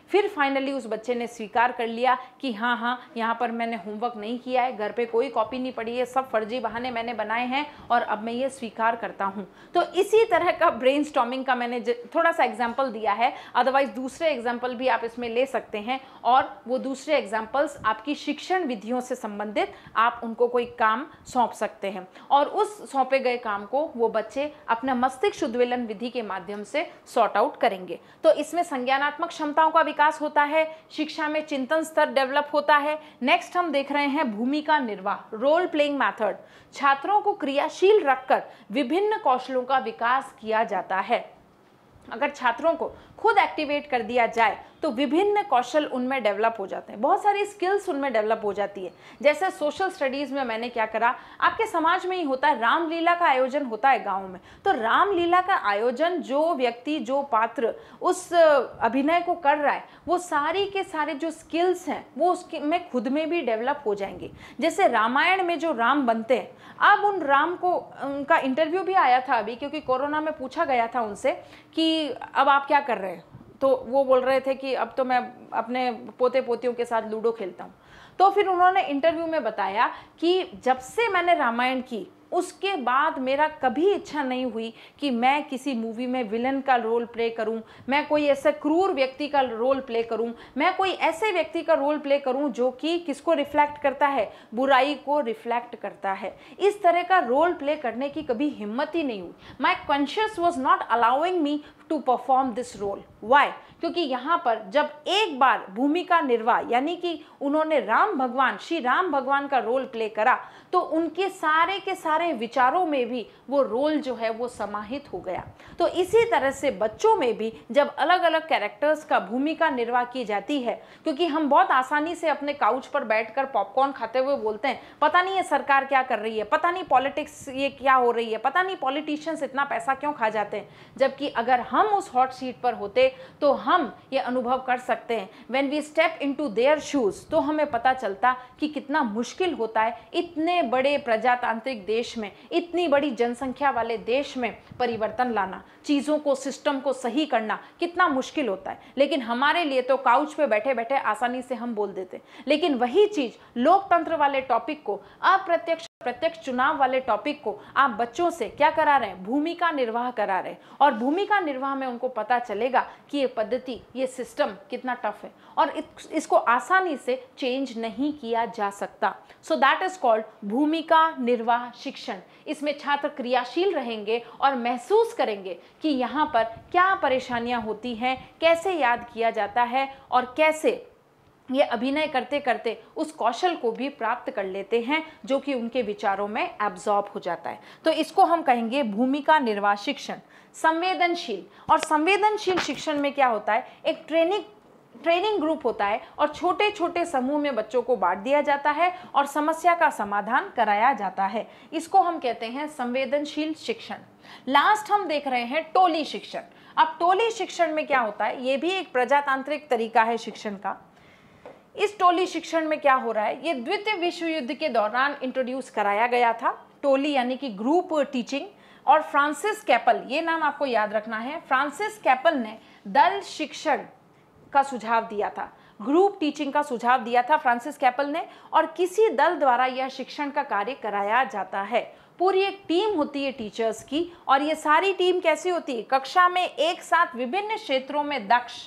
फिर फाइनली उस बच्चे ने स्वीकार कर लिया कि हाँ हाँ यहाँ पर मैंने होमवर्क नहीं किया है घर पर कोई कॉपी नहीं पड़ी है सब फर्जी बहाने मैंने बनाए हैं और अब मैं ये स्वीकार करता हूँ तो इसी तरह का ब्रेन का मैंने थोड़ा सा एग्जाम्पल दिया है अदरवाइज दूसरे एग्जाम्पल भी आप इसमें ले सकते हैं और वो दूसरे एग्जाम्पल्स आपकी शिक्षण विधियों से संबंधित आप उनको कोई काम सौंप सकते हैं और उस सौंपे गए काम को वो बच्चे अपना मस्तिष्क शुद्वेलन विधि के माध्यम से सॉर्ट आउट करेंगे तो इसमें संज्ञानात्मक क्षमताओं का भी विकास होता है शिक्षा में चिंतन स्तर डेवलप होता है नेक्स्ट हम देख रहे हैं भूमिका निर्वाह रोल प्लेइंग मैथड छात्रों को क्रियाशील रखकर विभिन्न कौशलों का विकास किया जाता है अगर छात्रों को खुद एक्टिवेट कर दिया जाए तो विभिन्न कौशल उनमें डेवलप हो जाते हैं बहुत सारी स्किल्स उनमें डेवलप हो जाती है जैसे सोशल स्टडीज़ में मैंने क्या करा आपके समाज में ही होता है रामलीला का आयोजन होता है गाँव में तो रामलीला का आयोजन जो व्यक्ति जो पात्र उस अभिनय को कर रहा है वो सारी के सारे जो स्किल्स हैं वो उसके में खुद में भी डेवलप हो जाएंगे जैसे रामायण में जो राम बनते हैं अब उन राम को उनका इंटरव्यू भी आया था अभी क्योंकि कोरोना में पूछा गया था उनसे कि अब आप क्या कर रहे हैं तो वो बोल रहे थे कि अब तो मैं अपने पोते पोतियों के साथ लूडो खेलता हूँ तो फिर उन्होंने इंटरव्यू में बताया कि जब से मैंने रामायण की उसके बाद मेरा कभी इच्छा नहीं हुई कि मैं किसी मूवी में विलन का रोल प्ले करूं मैं कोई ऐसे क्रूर व्यक्ति का रोल प्ले करूं मैं कोई ऐसे व्यक्ति का रोल प्ले करूं जो कि किसको रिफ्लेक्ट करता है बुराई को रिफ्लेक्ट करता है इस तरह का रोल प्ले करने की कभी हिम्मत ही नहीं हुई my conscious was not allowing me to perform this role why क्योंकि यहाँ पर जब एक बार भूमिका निर्वाह यानी कि उन्होंने राम भगवान श्री राम भगवान का रोल प्ले करा तो उनके सारे के सारे विचारों में भी वो रोल जो है वो समाहित हो गया तो इसी तरह से बच्चों में भी जब अलग अलग कैरेक्टर्स का भूमिका निर्वाह की जाती है क्योंकि हम बहुत आसानी से अपने काउच पर बैठ पॉपकॉर्न खाते हुए बोलते हैं पता नहीं ये सरकार क्या कर रही है पता नहीं पॉलिटिक्स ये क्या हो रही है पता नहीं पॉलिटिशियंस इतना पैसा क्यों खा जाते हैं जबकि अगर हम उस हॉट सीट पर होते तो हम ये अनुभव कर सकते हैं when we step into their shoes तो हमें पता चलता कि कितना मुश्किल होता है इतने बड़े प्रजातांत्रिक देश में इतनी बड़ी जनसंख्या वाले देश में परिवर्तन लाना चीज़ों को सिस्टम को सही करना कितना मुश्किल होता है लेकिन हमारे लिए तो काउच पे बैठे बैठे आसानी से हम बोल देते लेकिन वही चीज़ लोकतंत्र वाले टॉपिक को अप्रत्यक्ष प्रत्यक्ष चुनाव वाले टॉपिक को आप बच्चों से क्या करा रहे हैं भूमिका निर्वाह करा रहे हैं और भूमिका निर्वाह में उनको पता चलेगा कि ये पद्धति ये सिस्टम कितना टफ है और इसको आसानी से चेंज नहीं किया जा सकता सो दैट इज कॉल्ड भूमिका निर्वाह शिक्षण इसमें छात्र क्रियाशील रहेंगे और महसूस करेंगे कि यहाँ पर क्या परेशानियाँ होती हैं कैसे याद किया जाता है और कैसे ये अभिनय करते करते उस कौशल को भी प्राप्त कर लेते हैं जो कि उनके विचारों में एब्जॉर्ब हो जाता है तो इसको हम कहेंगे भूमिका निर्वाह शिक्षण संवेदनशील और संवेदनशील शिक्षण में क्या होता है एक ट्रेनिंग ट्रेनिंग ग्रुप होता है और छोटे छोटे समूह में बच्चों को बांट दिया जाता है और समस्या का समाधान कराया जाता है इसको हम कहते हैं संवेदनशील शिक्षण लास्ट हम देख रहे हैं टोली शिक्षण अब टोली शिक्षण में क्या होता है ये भी एक प्रजातांत्रिक तरीका है शिक्षण का इस टोली शिक्षण में क्या हो रहा है ये द्वितीय विश्व युद्ध के दौरान इंट्रोड्यूस कराया गया था टोली यानी कि ग्रुप टीचिंग और फ्रांसिस कैपल ये नाम आपको याद रखना है फ्रांसिस कैपल ने दल शिक्षण का सुझाव दिया था ग्रुप टीचिंग का सुझाव दिया था फ्रांसिस कैपल ने और किसी दल द्वारा यह शिक्षण का कार्य कराया जाता है पूरी एक टीम होती है टीचर्स की और ये सारी टीम कैसी होती है कक्षा में एक साथ विभिन्न क्षेत्रों में दक्ष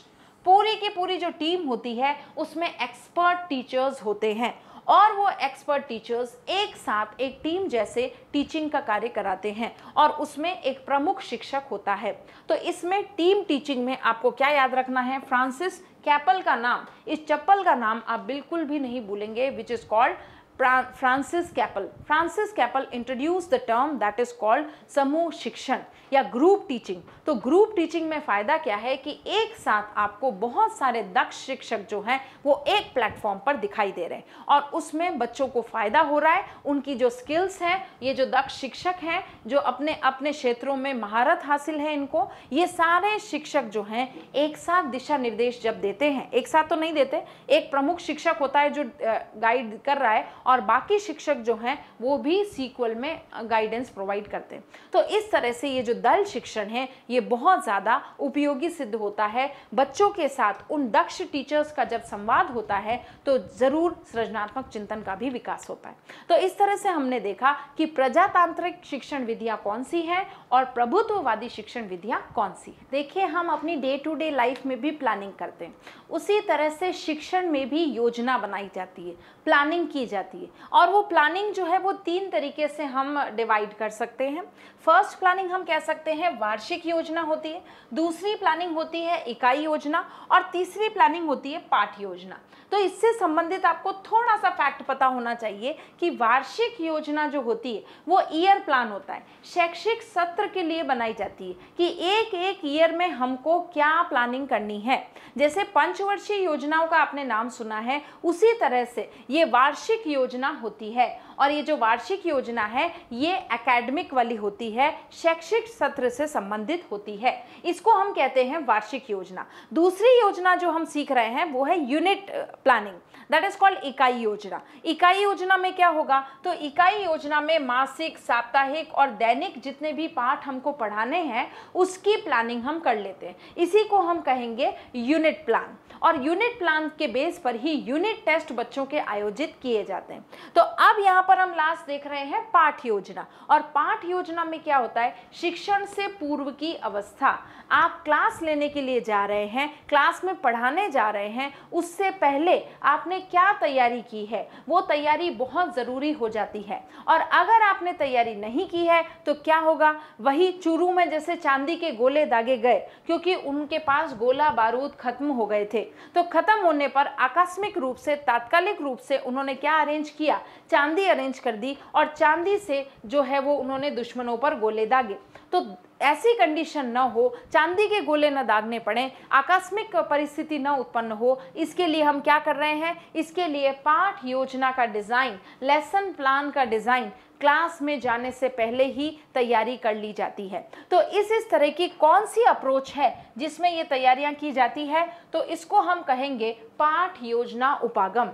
पूरी की पूरी जो टीम होती है उसमें एक्सपर्ट टीचर्स होते हैं और वो एक्सपर्ट टीचर्स एक साथ एक टीम जैसे टीचिंग का कार्य कराते हैं और उसमें एक प्रमुख शिक्षक होता है तो इसमें टीम टीचिंग में आपको क्या याद रखना है फ्रांसिस कैपल का नाम इस चप्पल का नाम आप बिल्कुल भी नहीं भूलेंगे which is called Francis Capel Francis Capel introduce the term that is called समूह शिक्षण या ग्रुप टीचिंग तो ग्रुप टीचिंग में फ़ायदा क्या है कि एक साथ आपको बहुत सारे दक्ष शिक्षक जो हैं वो एक प्लेटफॉर्म पर दिखाई दे रहे हैं और उसमें बच्चों को फ़ायदा हो रहा है उनकी जो स्किल्स हैं ये जो दक्ष शिक्षक हैं जो अपने अपने क्षेत्रों में महारत हासिल है इनको ये सारे शिक्षक जो हैं एक साथ दिशा निर्देश जब देते हैं एक साथ तो नहीं देते एक प्रमुख शिक्षक होता है जो गाइड कर रहा है और बाकी शिक्षक जो हैं वो भी सीक्वल में गाइडेंस प्रोवाइड करते हैं तो इस तरह से ये जो दल शिक्षण है ये बहुत ज़्यादा उपयोगी सिद्ध होता है बच्चों के साथ उन दक्ष टीचर्स का जब संवाद होता है तो ज़रूर सृजनात्मक चिंतन का भी विकास होता है तो इस तरह से हमने देखा कि प्रजातांत्रिक शिक्षण विधियाँ कौन सी हैं और प्रभुत्ववादी शिक्षण विधियाँ कौन सी हैं देखिए हम अपनी डे टू डे लाइफ में भी प्लानिंग करते हैं उसी तरह से शिक्षण में भी योजना बनाई जाती है प्लानिंग की जाती है जाती है और वो प्लानिंग जो है वो तीन तरीके से हम डिवाइड कर सकते हैं फर्स्ट प्लानिंग हम कह सकते हैं वार्षिक योजना होती है दूसरी प्लानिंग होती है इकाई योजना और तीसरी प्लानिंग होती है पाठ योजना तो इससे संबंधित आपको थोड़ा सा फैक्ट पता होना चाहिए कि वार्षिक योजना जो होती है वो ईयर प्लान होता है शैक्षिक सत्र के लिए बनाई जाती है कि एक एक ईयर में हमको क्या प्लानिंग करनी है जैसे पंचवर्षीय योजनाओं का आपने नाम सुना है उसी तरह से ये वार्षिक योजना होती है और ये जो वार्षिक योजना है ये एकेडमिक वाली होती है शैक्षिक सत्र से संबंधित होती है इसको हम कहते हैं वार्षिक योजना दूसरी योजना जो हम सीख रहे हैं वो है unit planning that is called इकाई योजना इकाई योजना में क्या होगा तो इकाई योजना में मासिक साप्ताहिक और दैनिक जितने भी पाठ हमको पढ़ाने हैं उसकी प्लानिंग हम कर लेते हैं इसी को हम कहेंगे यूनिट प्लान और यूनिट प्लान के बेस पर ही यूनिट टेस्ट बच्चों के आयोजित किए जाते हैं तो अब यहाँ पर हम लास्ट देख रहे हैं पाठ योजना और पाठ योजना में क्या होता है शिक्षण से पूर्व की अवस्था आप क्लास लेने के लिए जा रहे हैं क्लास में पढ़ाने जा रहे हैं उससे पहले आपने क्या तैयारी की है वो तैयारी बहुत ज़रूरी हो जाती है और अगर आपने तैयारी नहीं की है तो क्या होगा वही चूरू में जैसे चांदी के गोले दागे गए क्योंकि उनके पास गोला बारूद खत्म हो गए थे तो खत्म होने पर आकस्मिक रूप से तात्कालिक रूप से उन्होंने क्या अरेंज किया चांदी अरेंज कर दी और चांदी से जो है वो उन्होंने दुश्मनों पर गोले दागे तो ऐसी कंडीशन न हो चांदी के गोले न दागने पड़े आकस्मिक परिस्थिति न उत्पन्न हो इसके लिए हम क्या कर रहे हैं इसके लिए पाठ योजना का डिज़ाइन लेसन प्लान का डिज़ाइन क्लास में जाने से पहले ही तैयारी कर ली जाती है तो इस इस तरह की कौन सी अप्रोच है जिसमें ये तैयारियां की जाती है तो इसको हम कहेंगे पाठ योजना उपागम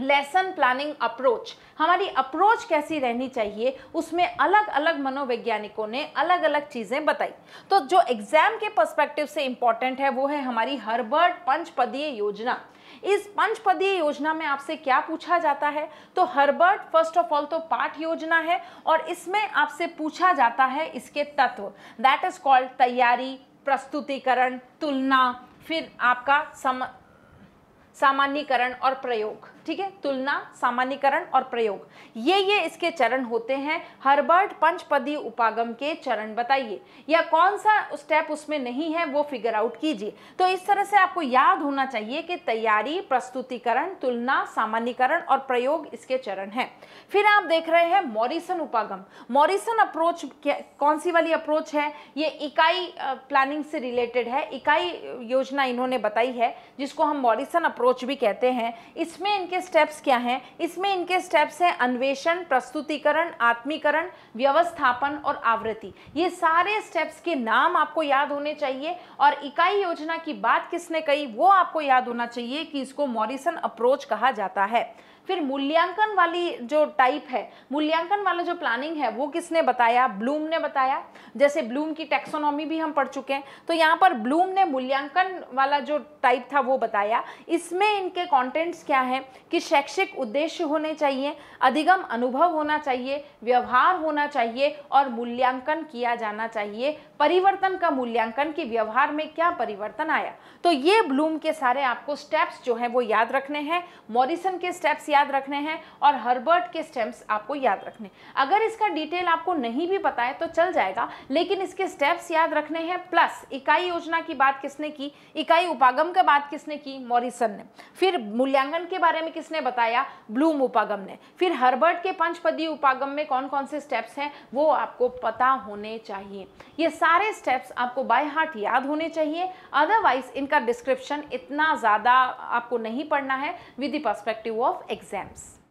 लेसन प्लानिंग अप्रोच हमारी अप्रोच कैसी रहनी चाहिए उसमें अलग अलग मनोवैज्ञानिकों ने अलग अलग चीज़ें बताई तो जो एग्ज़ाम के पर्सपेक्टिव से इम्पॉर्टेंट है वो है हमारी हर्बर्ट पंचपदीय योजना इस पंचपदीय योजना में आपसे क्या पूछा जाता है तो हर्बर्ट फर्स्ट ऑफ ऑल तो पाठ योजना है और इसमें आपसे पूछा जाता है इसके तत्व दैट इज कॉल्ड तैयारी प्रस्तुतिकरण तुलना फिर आपका सम सामान्यकरण और प्रयोग ठीक है तुलना सामान्यकरण और प्रयोग ये ये इसके चरण होते हैं हर्बर्ट पंचपदी उपागम के चरण बताइए या कौन सा स्टेप उसमें नहीं है वो फिगर आउट कीजिए तो इस तरह से आपको याद होना चाहिए कि तैयारी प्रस्तुतिकरण तुलना सामान्यकरण और प्रयोग इसके चरण हैं फिर आप देख रहे हैं मॉरिसन उपागम मॉरिसन अप्रोच कौन सी वाली अप्रोच है ये इकाई प्लानिंग से रिलेटेड है इकाई योजना इन्होंने बताई है जिसको हम मॉरिसन अप्रोच भी कहते हैं इसमें इनके इनके स्टेप्स क्या हैं इसमें इनके स्टेप्स हैं अन्वेषण प्रस्तुतिकरण आत्मीकरण व्यवस्थापन और आवृत्ति ये सारे स्टेप्स के नाम आपको याद होने चाहिए और इकाई योजना की बात किसने कही वो आपको याद होना चाहिए कि इसको मॉरिसन अप्रोच कहा जाता है फिर मूल्यांकन वाली जो टाइप है मूल्यांकन वाला जो प्लानिंग है वो किसने बताया ब्लूम ने बताया जैसे ब्लूम की टेक्सोनॉमी भी हम पढ़ चुके हैं तो यहाँ पर ब्लूम ने मूल्यांकन वाला जो टाइप था वो बताया इसमें इनके कॉन्टेंट्स क्या हैं कि शैक्षिक उद्देश्य होने चाहिए अधिगम अनुभव होना चाहिए व्यवहार होना चाहिए और मूल्यांकन किया जाना चाहिए परिवर्तन का मूल्यांकन कि व्यवहार में क्या परिवर्तन आया तो ये ब्लूम के सारे आपको स्टेप्स जो हैं वो याद रखने हैं मॉरिसन के स्टेप्स याद रखने हैं और हर्बर्ट के स्टेप्स आपको याद रखने अगर इसका डिटेल आपको नहीं भी पता है तो चल जाएगा लेकिन इसके स्टेप्स याद रखने हैं प्लस इकाई योजना की बात किसने की इकाई उपागम का बात किसने की मॉरिसन ने फिर मूल्यांकन के बारे में किसने बताया ब्लूम उपागम ने फिर हर्बर्ट के पंचपदी उपागम में कौन कौन से स्टेप्स हैं वो आपको पता होने चाहिए ये सारे स्टेप्स आपको बाय हार्ट याद होने चाहिए अदरवाइज इनका का डिस्क्रिप्शन इतना ज़्यादा आपको नहीं पढ़ना है with the perspective of exams